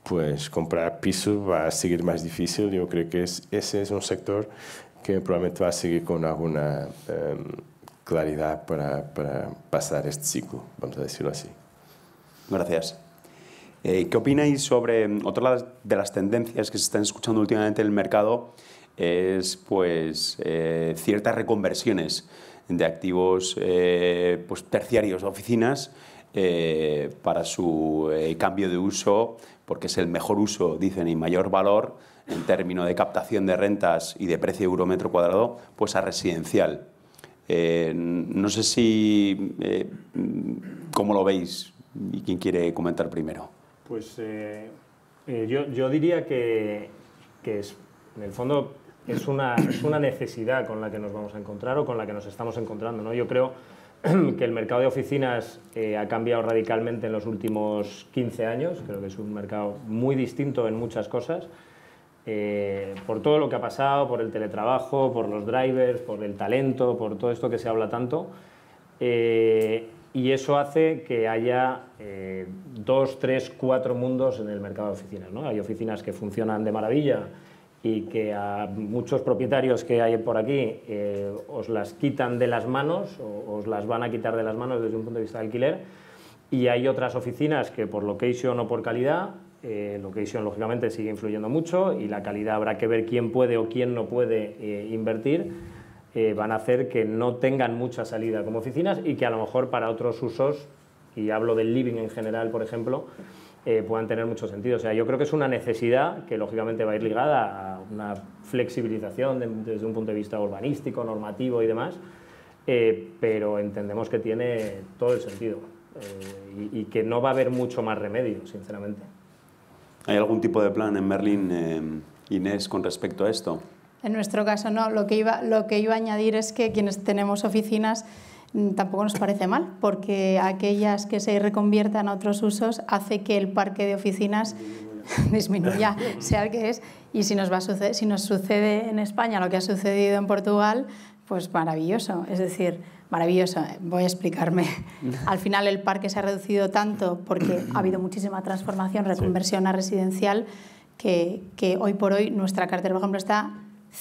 pues comprar pisos va a seguir más difícil. Yo creo que es, ese es un sector que probablemente va a seguir con alguna em, claridad para, para, pasar este ciclo, vamos a decirlo así. Gracias. Eh, ¿Qué opináis sobre em, otra de las tendencias que se están escuchando últimamente en el mercado? Es pues eh, ciertas reconversiones de activos pues, terciarios, oficinas, eh, para su eh, cambio de uso, porque es el mejor uso, dicen, y mayor valor en términos de captación de rentas y de precio euro metro cuadrado, pues a residencial. Eh, no sé si, ¿cómo lo veis? ¿Y quién quiere comentar primero? Pues yo, diría que, es, en el fondo es una, necesidad con la que nos vamos a encontrar o con la que nos estamos encontrando. ¿no? Yo creo que el mercado de oficinas eh, ha cambiado radicalmente en los últimos 15 años. Creo que es un mercado muy distinto en muchas cosas. Eh, por todo lo que ha pasado, por el teletrabajo, por los drivers, por el talento, por todo esto que se habla tanto. Eh, y eso hace que haya dos, tres, cuatro mundos en el mercado de oficinas. ¿no? Hay oficinas que funcionan de maravilla y que a muchos propietarios que hay por aquí eh, os las quitan de las manos o os las van a quitar de las manos desde un punto de vista de alquiler. Y hay otras oficinas que por location o por calidad, eh, location lógicamente sigue influyendo mucho y la calidad habrá que ver quién puede o quién no puede eh, invertir, van a hacer que no tengan mucha salida como oficinas y que a lo mejor para otros usos, y hablo del living en general, por ejemplo, eh, puedan tener mucho sentido. O sea, yo creo que es una necesidad que lógicamente va a ir ligada a una flexibilización desde un punto de vista urbanístico, normativo y demás, eh, pero entendemos que tiene todo el sentido eh, y, que no va a haber mucho más remedio, sinceramente. ¿Hay algún tipo de plan en Berlín, Inés, con respecto a esto? En nuestro caso no, lo que, iba, lo que iba a añadir es que quienes tenemos oficinas Mm, tampoco nos parece mal, porque aquellas que se reconviertan a otros usos hace que el parque de oficinas disminuya, sea el que es. Y si nos, va a suceder, si nos sucede en España lo que ha sucedido en Portugal, pues maravilloso. Es decir, maravilloso, voy a explicarme. Al final el parque se ha reducido tanto porque ha habido muchísima transformación, reconversión a residencial, que, que hoy por hoy nuestra cartera, por ejemplo, está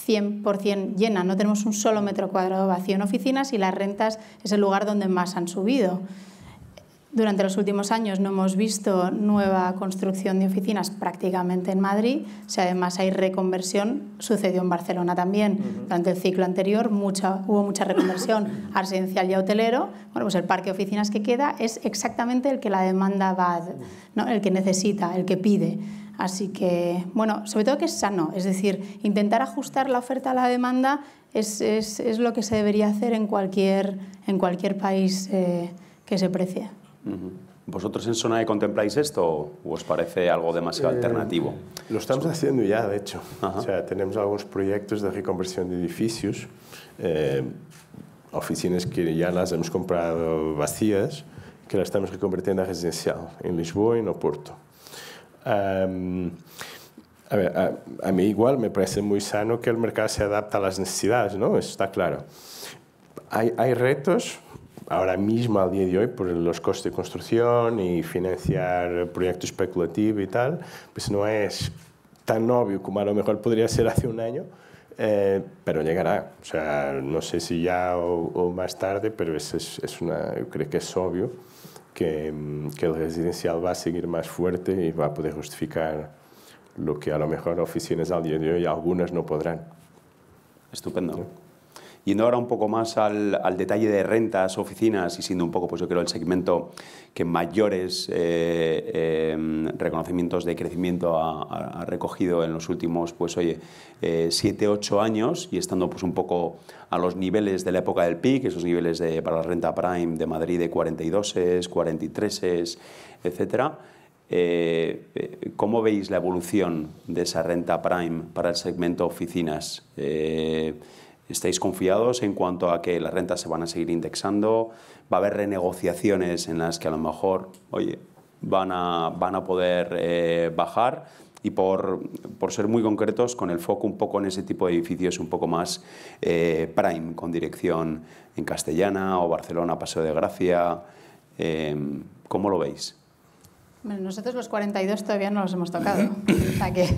100% llena, no tenemos un solo metro cuadrado vacío en oficinas y las rentas es el lugar donde más han subido. Durante los últimos años no hemos visto nueva construcción de oficinas prácticamente en Madrid, si además hay reconversión, sucedió en Barcelona también. Durante el ciclo anterior mucha, hubo mucha reconversión a residencial y hotelero. Bueno, pues el parque de oficinas que queda es exactamente el que la demanda va, ¿no? el que necesita, el que pide. Así que, bueno, sobre todo que es sano, es decir, intentar ajustar la oferta a la demanda es, es, es lo que se debería hacer en cualquier, en cualquier país eh, que se precie. ¿Vosotros en Sonae contempláis esto o os parece algo demasiado eh, alternativo? Lo estamos haciendo ya, de hecho. O sea, tenemos algunos proyectos de reconversión de edificios, eh, oficinas que ya las hemos comprado vacías, que las estamos reconvirtiendo a residencial en Lisboa y en Oporto. Em, a, mí igual me parece muy sano que el mercado se adapte a las necesidades, ¿no? Eso está claro. Hay, retos ahora mismo, al día de hoy, por los costes de construcción y financiar proyectos especulativos y tal, pues no es tan obvio como a lo mejor podría ser hace un año, eh, pero llegará. O sea, no sé si ya o, más tarde, pero es, una, yo creo que es obvio. Mm, que, el residencial va a seguir más fuerte y va a poder justificar lo que a lo mejor oficinas al día de hoy algunas no podrán. Estupendo. Yendo ahora un poco más al, detalle de rentas, oficinas y siendo un poco, pues yo creo, el segmento que mayores eh, em, reconocimientos de crecimiento ha, recogido en los últimos, pues oye, 7, eh, 8 años y estando pues un poco a los niveles de la época del PIC, esos niveles de, para la renta prime de Madrid de 42, 43, etcétera. Eh, ¿Cómo veis la evolución de esa renta prime para el segmento oficinas? estáis confiados en cuanto a que las rentas se van a seguir indexando, va a haber renegociaciones en las que a lo mejor, oye, van a, van a poder eh, bajar y por, por, ser muy concretos con el foco un poco en ese tipo de edificios un poco más eh, prime, con dirección en Castellana o Barcelona, Paseo de Gracia, em, ¿cómo lo veis? Bueno, nosotros los 42 todavía no los hemos tocado, o sea que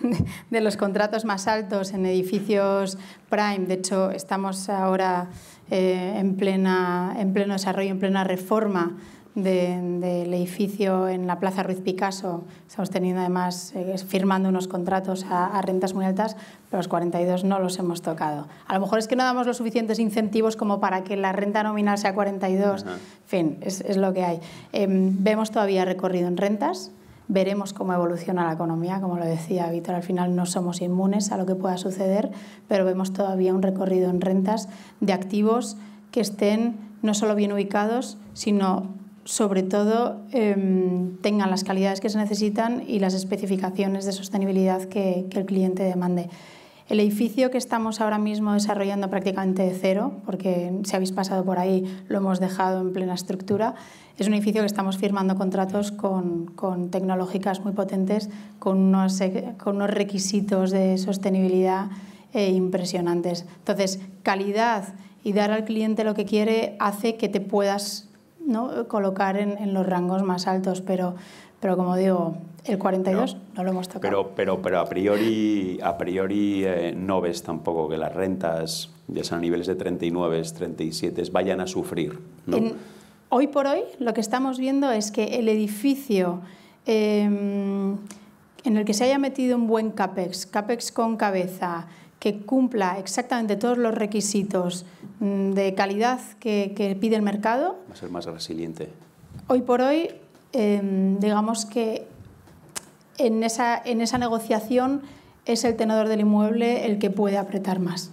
de los contratos más altos en edificios prime. De hecho, estamos ahora eh, en, pleno desarrollo, en plena reforma del edificio en la Plaza Ruiz Picasso. Estamos teniendo además, eh, firmando unos contratos a, rentas muy altas, pero los 42 no los hemos tocado. A lo mejor es que no damos los suficientes incentivos como para que la renta nominal sea 42. En fin, es, lo que hay. Em, vemos todavía recorrido en rentas. Veremos cómo evoluciona la economía, como lo decía Víctor, al final no somos inmunes a lo que pueda suceder, pero vemos todavía un recorrido en rentas de activos que estén no solo bien ubicados, sino sobre todo em, tengan las calidades que se necesitan y las especificaciones de sostenibilidad que el cliente demande. El edificio que estamos ahora mismo desarrollando prácticamente de cero, porque si habéis pasado por ahí lo hemos dejado en plena estructura, es un edificio que estamos firmando contratos con, tecnológicas muy potentes, con unos, requisitos de sostenibilidad eh, impresionantes. Entonces, calidad y dar al cliente lo que quiere hace que te puedas colocar en, en los rangos más altos, pero pero como digo, el 42 no, lo hemos tocado. Pero, pero, pero a priori, a priori eh, no ves tampoco que las rentas, ya sean niveles de 39, 37, vayan a sufrir. hoy por hoy lo que estamos viendo es que el edificio... Em, en el que se haya metido un buen CAPEX, CAPEX con cabeza, que cumpla exactamente todos los requisitos mm, de calidad que, que, pide el mercado. Va a ser más resiliente. Hoy por hoy Em, digamos que en esa, en esa negociación es el tenedor del inmueble el que puede apretar más.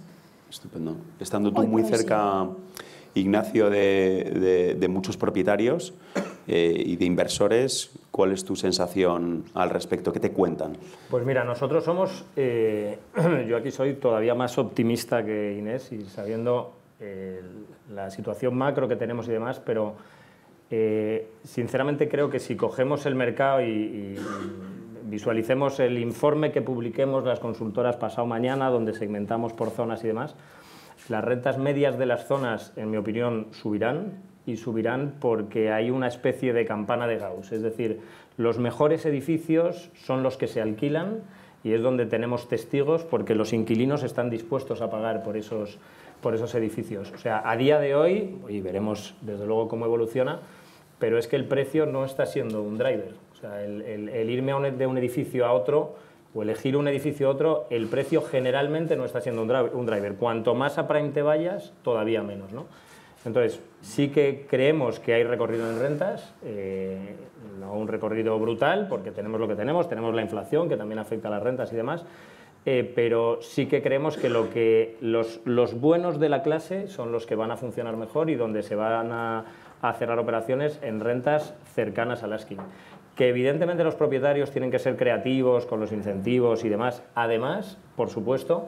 Estupendo. Estando tú muy cerca, Ignacio, de, de, muchos propietarios eh, y de inversores, ¿cuál es tu sensación al respecto? ¿Qué te cuentan? Pues mira, nosotros somos, eh, yo aquí soy todavía más optimista que Inés y sabiendo eh, la situación macro que tenemos y demás, pero eh, sinceramente creo que si cogemos el mercado y, visualicemos el informe que publiquemos las consultoras pasado mañana, donde segmentamos por zonas y demás, las rentas medias de las zonas, en mi opinión, subirán y subirán porque hay una especie de campana de Gauss. Es decir, los mejores edificios son los que se alquilan y es donde tenemos testigos porque los inquilinos están dispuestos a pagar por esos edificios. O sea, a día de hoy, y veremos desde luego cómo evoluciona, pero es que el precio no está siendo un driver. O sea, el, irme e, de un edificio a otro o elegir un edificio a otro, el precio generalmente no está siendo un, driver. Cuanto más a Prime te vayas, todavía menos. ¿no? Entonces, sí que creemos que hay recorrido en rentas, eh, no un recorrido brutal, porque tenemos lo que tenemos, tenemos la inflación que también afecta a las rentas y demás, eh, pero sí que creemos que, lo que los, los buenos de la clase son los que van a funcionar mejor y donde se van a a cerrar operaciones en rentas cercanas la asking. Que evidentemente los propietarios tienen que ser creativos con los incentivos y demás. Además, por supuesto,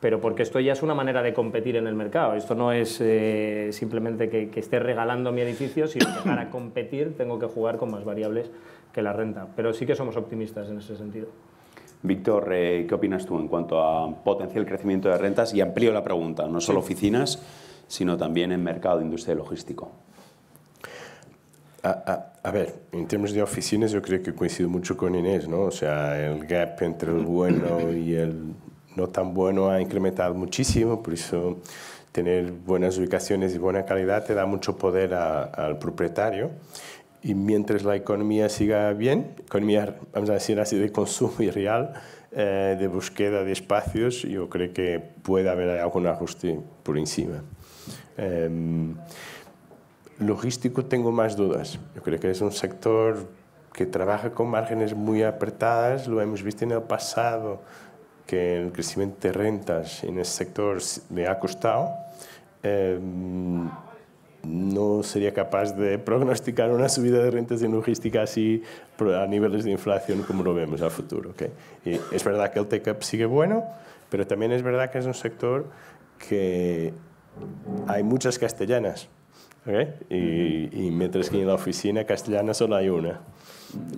pero porque esto ya es una manera de competir en el mercado. Esto no es eh, simplemente que, esté regalando mi edificio, sino que para competir tengo que jugar con más variables que la renta. Pero sí que somos optimistas en ese sentido. Víctor, eh, ¿qué opinas tú en cuanto a potencial crecimiento de rentas? Y amplío la pregunta, no solo oficinas, sino también en mercado, de industria logístico. A, a, ver, en términos de oficinas yo creo que coincido mucho con Inés, ¿no? O sea, el gap entre el bueno y el no tan bueno ha incrementado muchísimo, por eso tener buenas ubicaciones y buena calidad te da mucho poder al propietario. Y mientras la economía siga bien, economía, vamos a decir así, de consumo y real, eh, de búsqueda de espacios, yo creo que puede haber algún ajuste por encima. Eh, Logístico tengo más dudas. Yo creo que es un sector que trabaja con márgenes muy apretadas, lo hemos visto en el pasado, que el crecimiento de rentas en ese sector me ha costado. Em, no sería capaz de prognosticar una subida de rentas en logística así a niveles de inflación como lo vemos a futuro. ¿okay? es verdad que el take-up sigue bueno, pero también es verdad que es un sector que hay muchas castellanas y, mientras que en la oficina castellana solo hay una.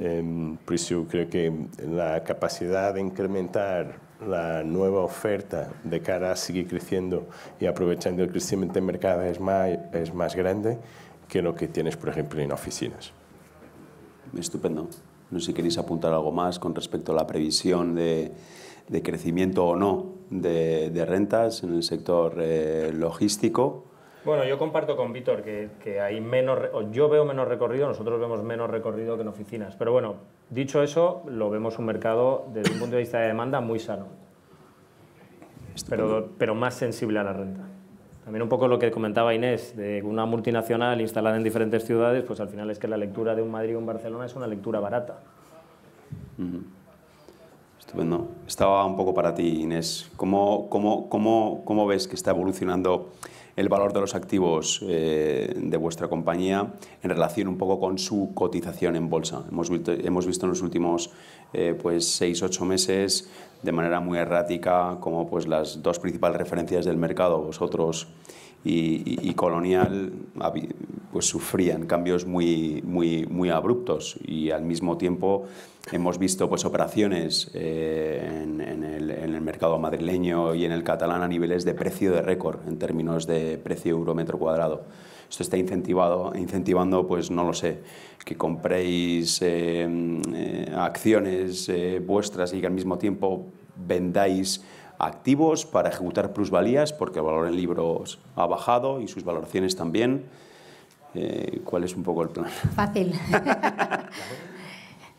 Eh, em, por eso creo que la capacidad de incrementar la nueva oferta de cara a seguir creciendo y aprovechando el crecimiento del mercado es más, es más grande que lo que tienes, por ejemplo, en oficinas. Estupendo. No sé si queréis apuntar algo más con respecto a la previsión de, de crecimiento o no de, de, rentas en el sector eh, logístico. Bueno, yo comparto con Víctor que, hay menos, yo veo menos recorrido, nosotros vemos menos recorrido que en oficinas. Pero bueno, dicho eso, lo vemos un mercado desde un punto de vista de demanda muy sano, pero, pero más sensible a la renta. También un poco lo que comentaba Inés, de una multinacional instalada en diferentes ciudades, pues al final es que la lectura de un Madrid o un Barcelona es una lectura barata. Estupendo. Estaba un poco para ti, Inés. cómo, cómo ves que está evolucionando? el valor de los activos eh, de vuestra compañía en relación un poco con su cotización en bolsa. Hemos visto, en los últimos eh, pues seis, ocho meses de manera muy errática como pues las dos principales referencias del mercado, vosotros y, colonial pues sufrían cambios muy, muy, muy abruptos y al mismo tiempo hemos visto pues, operaciones eh, en, el, en, el, mercado madrileño y en el catalán a niveles de precio de récord en términos de precio euro metro cuadrado. Esto está incentivado, incentivando, pues no lo sé, que compréis eh, eh, acciones vuestras y que al mismo tiempo vendáis activos para ejecutar plusvalías, porque el valor en libros ha bajado y sus valoraciones también. Eh, ¿Cuál es un poco el plan? Fácil.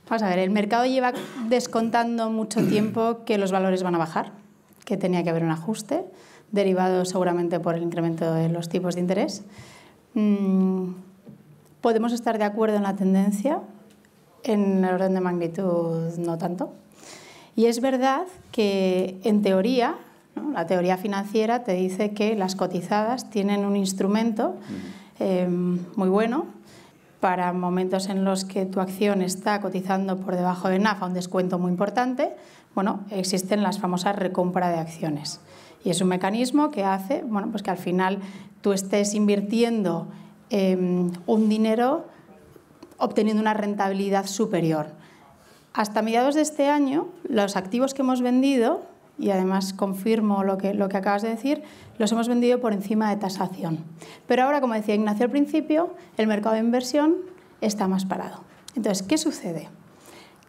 Vamos a ver, el mercado lleva descontando mucho tiempo que los valores van a bajar, que tenía que haber un ajuste, derivado seguramente por el incremento de los tipos de interés. Mm, podemos estar de acuerdo en la tendencia, en el orden de magnitud no tanto. Y es verdad que en teoría, la teoría financiera te dice que las cotizadas tienen un instrumento eh, muy bueno para momentos en los que tu acción está cotizando por debajo de Nafa, un descuento muy importante, bueno, existen las famosas recompra de acciones. Y es un mecanismo que hace bueno, pues que al final tú estés invirtiendo em, un dinero obteniendo una rentabilidad superior. Hasta mediados de este año, los activos que hemos vendido, y además confirmo lo que, lo que acabas de decir, los hemos vendido por encima de tasación. Pero ahora, como decía Ignacio al principio, el mercado de inversión está más parado. Entonces, ¿qué sucede?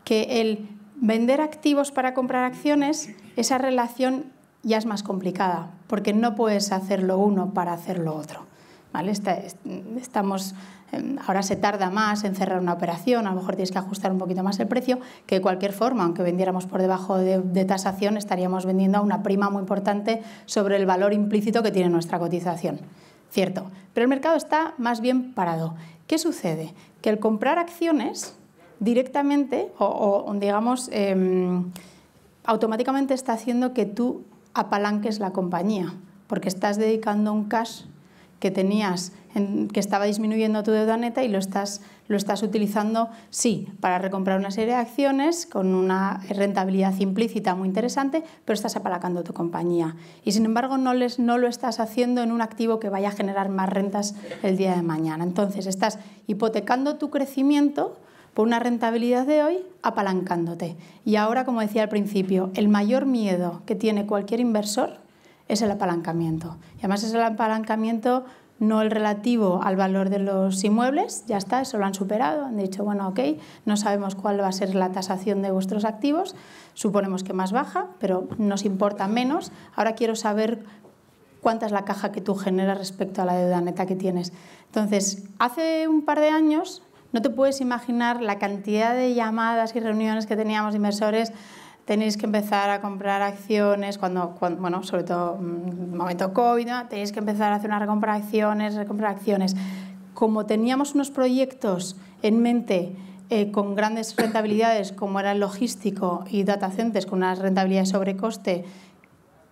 Que el vender activos para comprar acciones, esa relación ya es más complicada, porque no puedes hacer lo uno para hacer lo otro. ¿vale? estamos Ahora se tarda más en cerrar una operación, a lo mejor tienes que ajustar un poquito más el precio, que de cualquier forma, aunque vendiéramos por debajo de, tasación, estaríamos vendiendo a una prima muy importante sobre el valor implícito que tiene nuestra cotización. Cierto, pero el mercado está más bien parado. ¿Qué sucede? Que el comprar acciones directamente o, digamos, em, automáticamente está haciendo que tú apalanques la compañía, porque estás dedicando un cash que tenías, que estaba disminuyendo tu deuda neta y lo estás, lo estás utilizando, sí, para recomprar una serie de acciones con una rentabilidad implícita muy interesante, pero estás apalancando tu compañía. Y sin embargo, no, les, no lo estás haciendo en un activo que vaya a generar más rentas el día de mañana. Entonces, estás hipotecando tu crecimiento por una rentabilidad de hoy apalancándote. Y ahora, como decía al principio, el mayor miedo que tiene cualquier inversor es el apalancamiento. Y además es el apalancamiento no el relativo al valor de los inmuebles, ya está, eso lo han superado, han dicho, bueno, ok, no sabemos cuál va a ser la tasación de vuestros activos, suponemos que más baja, pero nos importa menos. Ahora quiero saber cuánta es la caja que tú generas respecto a la deuda neta que tienes. Entonces, hace un par de años, no te puedes imaginar la cantidad de llamadas y reuniones que teníamos inversores tenéis que empezar a comprar acciones, cuando, bueno, sobre todo mm, en momento COVID, tenéis que empezar a hacer una recompra acciones, recompra acciones. Como teníamos unos proyectos en mente eh, con grandes rentabilidades, como era el logístico y data centers, con unas rentabilidades sobre coste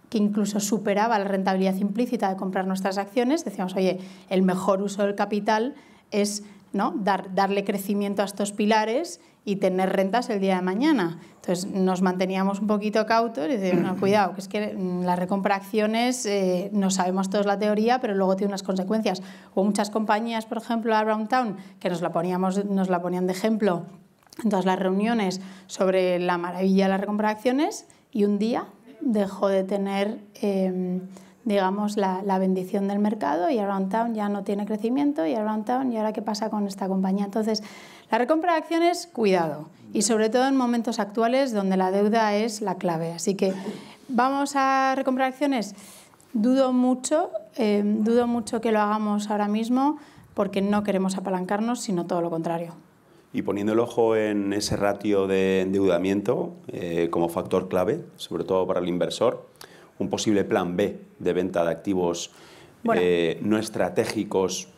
que incluso superaba la rentabilidad implícita de comprar nuestras acciones, decíamos, oye, el mejor uso del capital es ¿no? darle crecimiento a estos pilares y tener rentas el día de mañana. Entonces nos manteníamos un poquito cautos y decíamos, cuidado, que es que mm, las recompra acciones eh, no sabemos todos la teoría, pero luego tiene unas consecuencias. Hubo muchas compañías, por ejemplo, Around Town, que nos la, poníamos, nos la ponían de ejemplo en todas las reuniones sobre la maravilla de las recompra acciones y un día dejó de tener... Em, digamos, la, la, bendición del mercado y Around Town ya no tiene crecimiento y Around Town y ahora qué pasa con esta compañía. Entonces, la recompra de acciones, cuidado, y sobre todo en momentos actuales donde la deuda es la clave. Así que, ¿vamos a recomprar acciones? Dudo mucho, eh, dudo mucho que lo hagamos ahora mismo porque no queremos apalancarnos, sino todo lo contrario. Y poniendo el ojo en ese ratio de endeudamiento eh, como factor clave, sobre todo para el inversor, un posible plan B de venta de activos eh, no estratégicos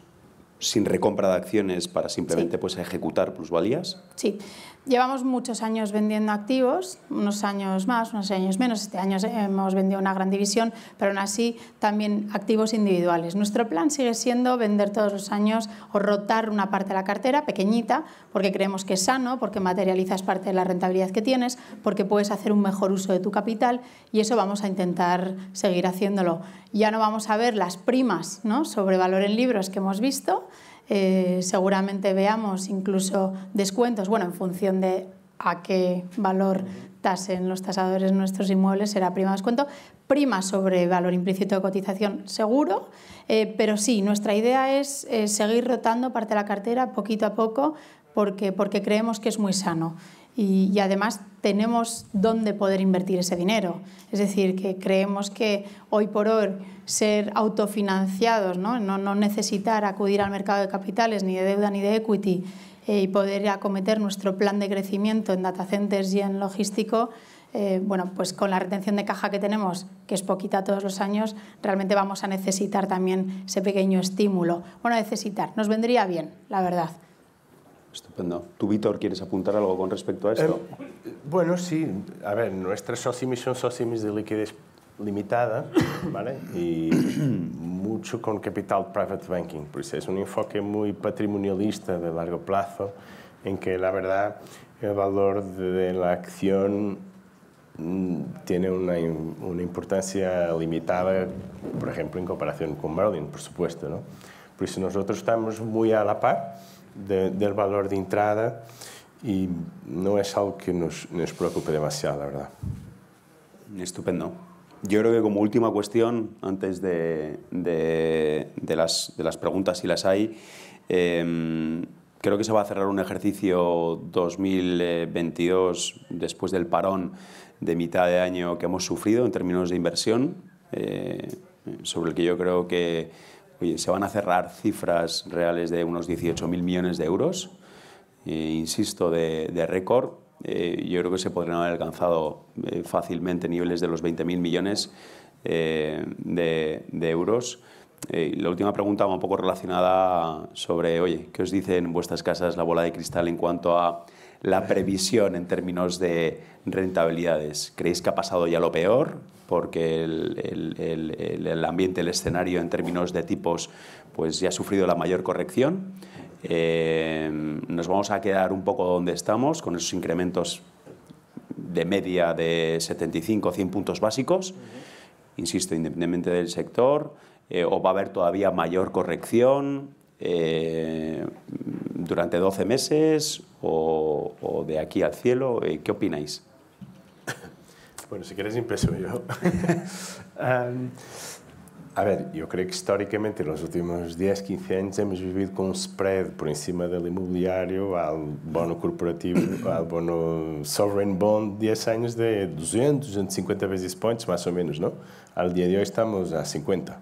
sin recompra de acciones para simplemente pues ejecutar plusvalías? Sí, Llevamos muchos años vendiendo activos, unos años más, unos años menos. Este año hemos vendido una gran división, pero aún así también activos individuales. Nuestro plan sigue siendo vender todos los años o rotar una parte de la cartera pequeñita, porque creemos que es sano, porque materializas parte de la rentabilidad que tienes, porque puedes hacer un mejor uso de tu capital y eso vamos a intentar seguir haciéndolo. Ya no vamos a ver las primas ¿no? sobre valor en libros que hemos visto, eh, seguramente veamos incluso descuentos, bueno, en función de a qué valor tasen los tasadores nuestros inmuebles, será prima descuento, prima sobre valor implícito de cotización seguro, eh, pero sí, nuestra idea es eh, seguir rotando parte de la cartera poquito a poco porque creemos que es muy sano y, además tenemos dónde poder invertir ese dinero. Es decir, que creemos que hoy por hoy ser autofinanciados, ¿no? necesitar acudir al mercado de capitales, ni de deuda ni de equity, eh, y poder acometer nuestro plan de crecimiento en data centers y en logístico, eh, bueno, pues con la retención de caja que tenemos, que es poquita todos los años, realmente vamos a necesitar también ese pequeño estímulo. Bueno, necesitar, nos vendría bien, la verdad. Estupendo. ¿Tú, Víctor, quieres apuntar algo con respecto a esto? Eh, bueno, sí. A ver, nuestras SOCIMIS son SOCIMIS de liquidez limitada, ¿vale? Y mucho con capital private banking. Por pues es un enfoque muy patrimonialista de largo plazo, en que la verdad el valor de la acción mm, tiene una, importancia limitada, por ejemplo, en comparación con Merlin, por supuesto, ¿no? Por eso nosotros estamos muy a la par del valor de entrada y no es algo que nos, nos preocupe demasiado, la verdad. Estupendo. Yo creo que como última cuestión, antes de, de, las, de las preguntas, si las hay, em, creo que se va a cerrar un ejercicio 2022 después del parón de mitad de año que hemos sufrido en términos de inversión, eh, sobre el que yo creo que oye, se van a cerrar cifras reales de unos 18.000 millones de euros, eh, insisto, de, récord. Eh, yo creo que se podrían haber alcanzado eh, fácilmente niveles de los 20.000 millones de, euros. la última pregunta va un poco relacionada sobre, oye, ¿qué os dicen vuestras casas la bola de cristal en cuanto a la previsión en términos de rentabilidades? ¿Creéis que ha pasado ya lo peor? Porque el, ambiente, el escenario en términos de tipos, pues ya ha sufrido la mayor corrección. Eh, nos vamos a quedar un poco donde estamos, con esos incrementos de media de 75 100 puntos básicos, insisto, independientemente del sector, eh, o va a haber todavía mayor corrección eh, durante 12 meses, o, o de aquí al cielo? Eh, ¿Qué opináis? Bueno, si quieres empiezo yo. a ver, yo creo que en los últimos 10, 15 años, hemos vivido con un spread por encima del inmobiliario, al bono corporativo, al bono sovereign bond 10 años de 200, 250 veces points, más o menos, ¿no? Al día de hoy estamos a 50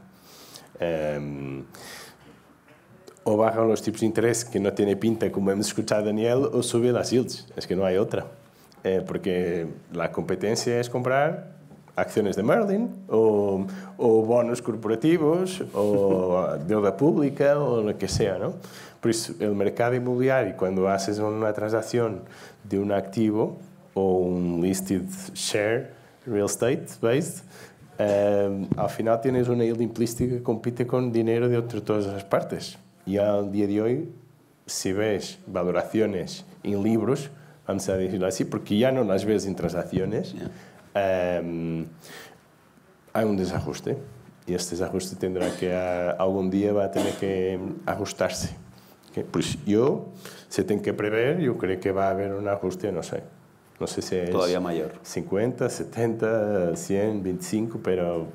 o bajan los tipos de interés, que no tiene pinta, como hemos escuchado Daniel, o suben las yields. Es que no hay otra. Eh, porque la competencia es comprar acciones de Merlin o, bonos corporativos o deuda pública o lo que sea. ¿no? eso, pues el mercado inmobiliario, cuando haces una transacción de un activo o un listed share, real estate based, eh, al final tienes una yield implícita que compite con dinero de otras todas las partes. Y al día de hoy, si ves valoraciones en libros, vamos a decirlo así, porque ya no las ves en transacciones, em, hay un desajuste. Y este desajuste tendrá que, algún día va a tener que ajustarse. pues yo, se tiene que prever, yo creo que va a haber un ajuste, no sé. No sé si es... Todavía mayor. 50, 70, 100, 25, pero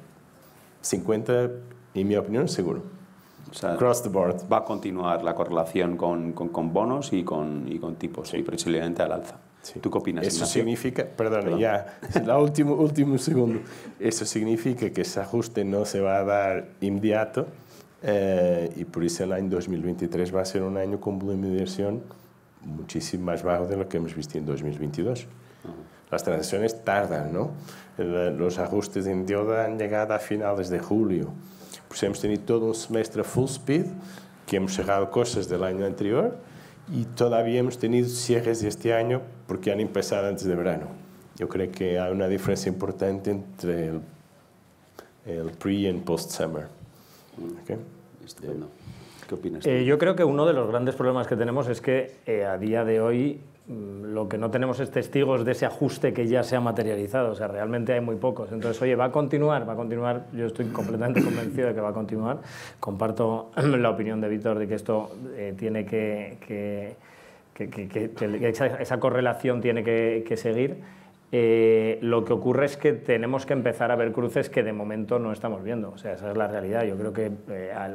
50, en mi opinión, seguro. O the board. Va a continuar la correlación con, con, bonos y con, y con tipos, y precisamente al alza. ¿Tú qué opinas? Eso significa, perdón, ya, la último, último segundo. Eso significa que ese ajuste no se va a dar inmediato eh, y por eso el año 2023 va a ser un año con volumen inversión muchísimo más bajo de lo que hemos visto en 2022. Las transacciones tardan, ¿no? Los ajustes en deuda han llegado a finales de julio. Pues hemos tenido todo un semestre a full speed, que hemos cerrado cosas del año anterior y todavía hemos tenido cierres de este año porque han empezado antes de verano. Yo creo que hay una diferencia importante entre el, pre y post-summer. ¿Qué opinas? Eh, yo creo que uno de los grandes problemas que tenemos es que eh, a día de hoy lo que no tenemos es testigos de ese ajuste que ya se ha materializado, o sea, realmente hay muy pocos. Entonces, oye, va a continuar, va a continuar, yo estoy completamente convencido de que va a continuar. Comparto la opinión de Víctor de que esto eh, tiene que, que, que, que esa, esa, correlación tiene que seguir eh, lo que ocurre es que tenemos que empezar a ver cruces que de momento no estamos viendo. O sea, esa es la realidad. Yo creo que eh, a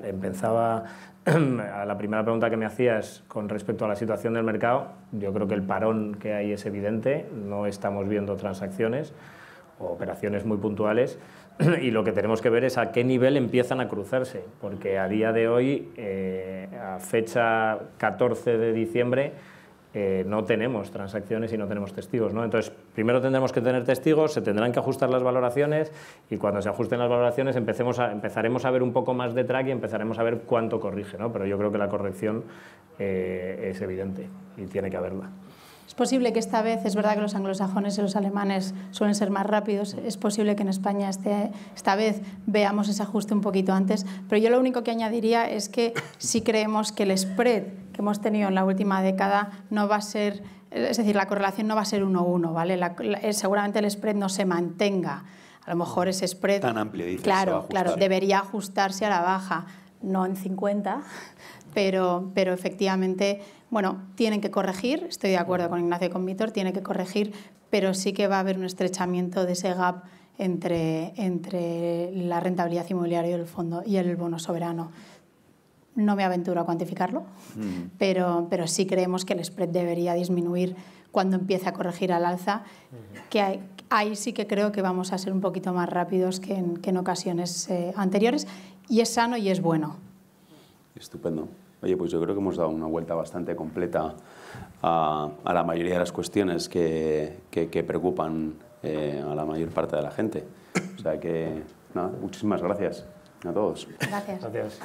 la primera pregunta que me hacías con respecto a la situación del mercado. Yo creo que el parón que hay es evidente. No estamos viendo transacciones o operaciones muy puntuales. Y lo que tenemos que ver es a qué nivel empiezan a cruzarse, porque a día de hoy, eh, a fecha 14 de diciembre, eh, no tenemos transacciones y no tenemos testigos. Entonces, primero tendremos que tener testigos, se tendrán que ajustar las valoraciones y cuando se ajusten las valoraciones empecemos a, empezaremos a ver un poco más de track y empezaremos a ver cuánto corrige. ¿no? Pero yo creo que la corrección eh, es evidente y tiene que haberla. Es posible que esta vez, es verdad que los anglosajones y los alemanes suelen ser más rápidos, es posible que en España este, esta vez veamos ese ajuste un poquito antes, pero yo lo único que añadiría es que si creemos que el spread que hemos tenido en la última década no va a ser, es decir, la correlación no va a ser 1-1, ¿vale? Eh, seguramente el spread no se mantenga. A lo mejor ese spread... Tan amplio, dices, Claro, claro, debería ajustarse a la baja, no en 50, pero, pero efectivamente, bueno, tienen que corregir, estoy de acuerdo con Ignacio y con Víctor, tiene que corregir, pero sí que va a haber un estrechamiento de ese gap entre, entre la rentabilidad inmobiliaria del fondo y el bono soberano. No me aventuro a cuantificarlo, pero, pero sí creemos que el spread debería disminuir cuando empiece a corregir al alza, que ahí sí que creo que vamos a ser un poquito más rápidos que en, que en ocasiones eh, anteriores, y es sano y es bueno. Estupendo. Oye, pues yo creo que hemos dado una vuelta bastante completa a, la mayoría de las cuestiones que, preocupan eh, a la mayor parte de la gente. O sea que, nada, muchísimas gracias a todos. gracias.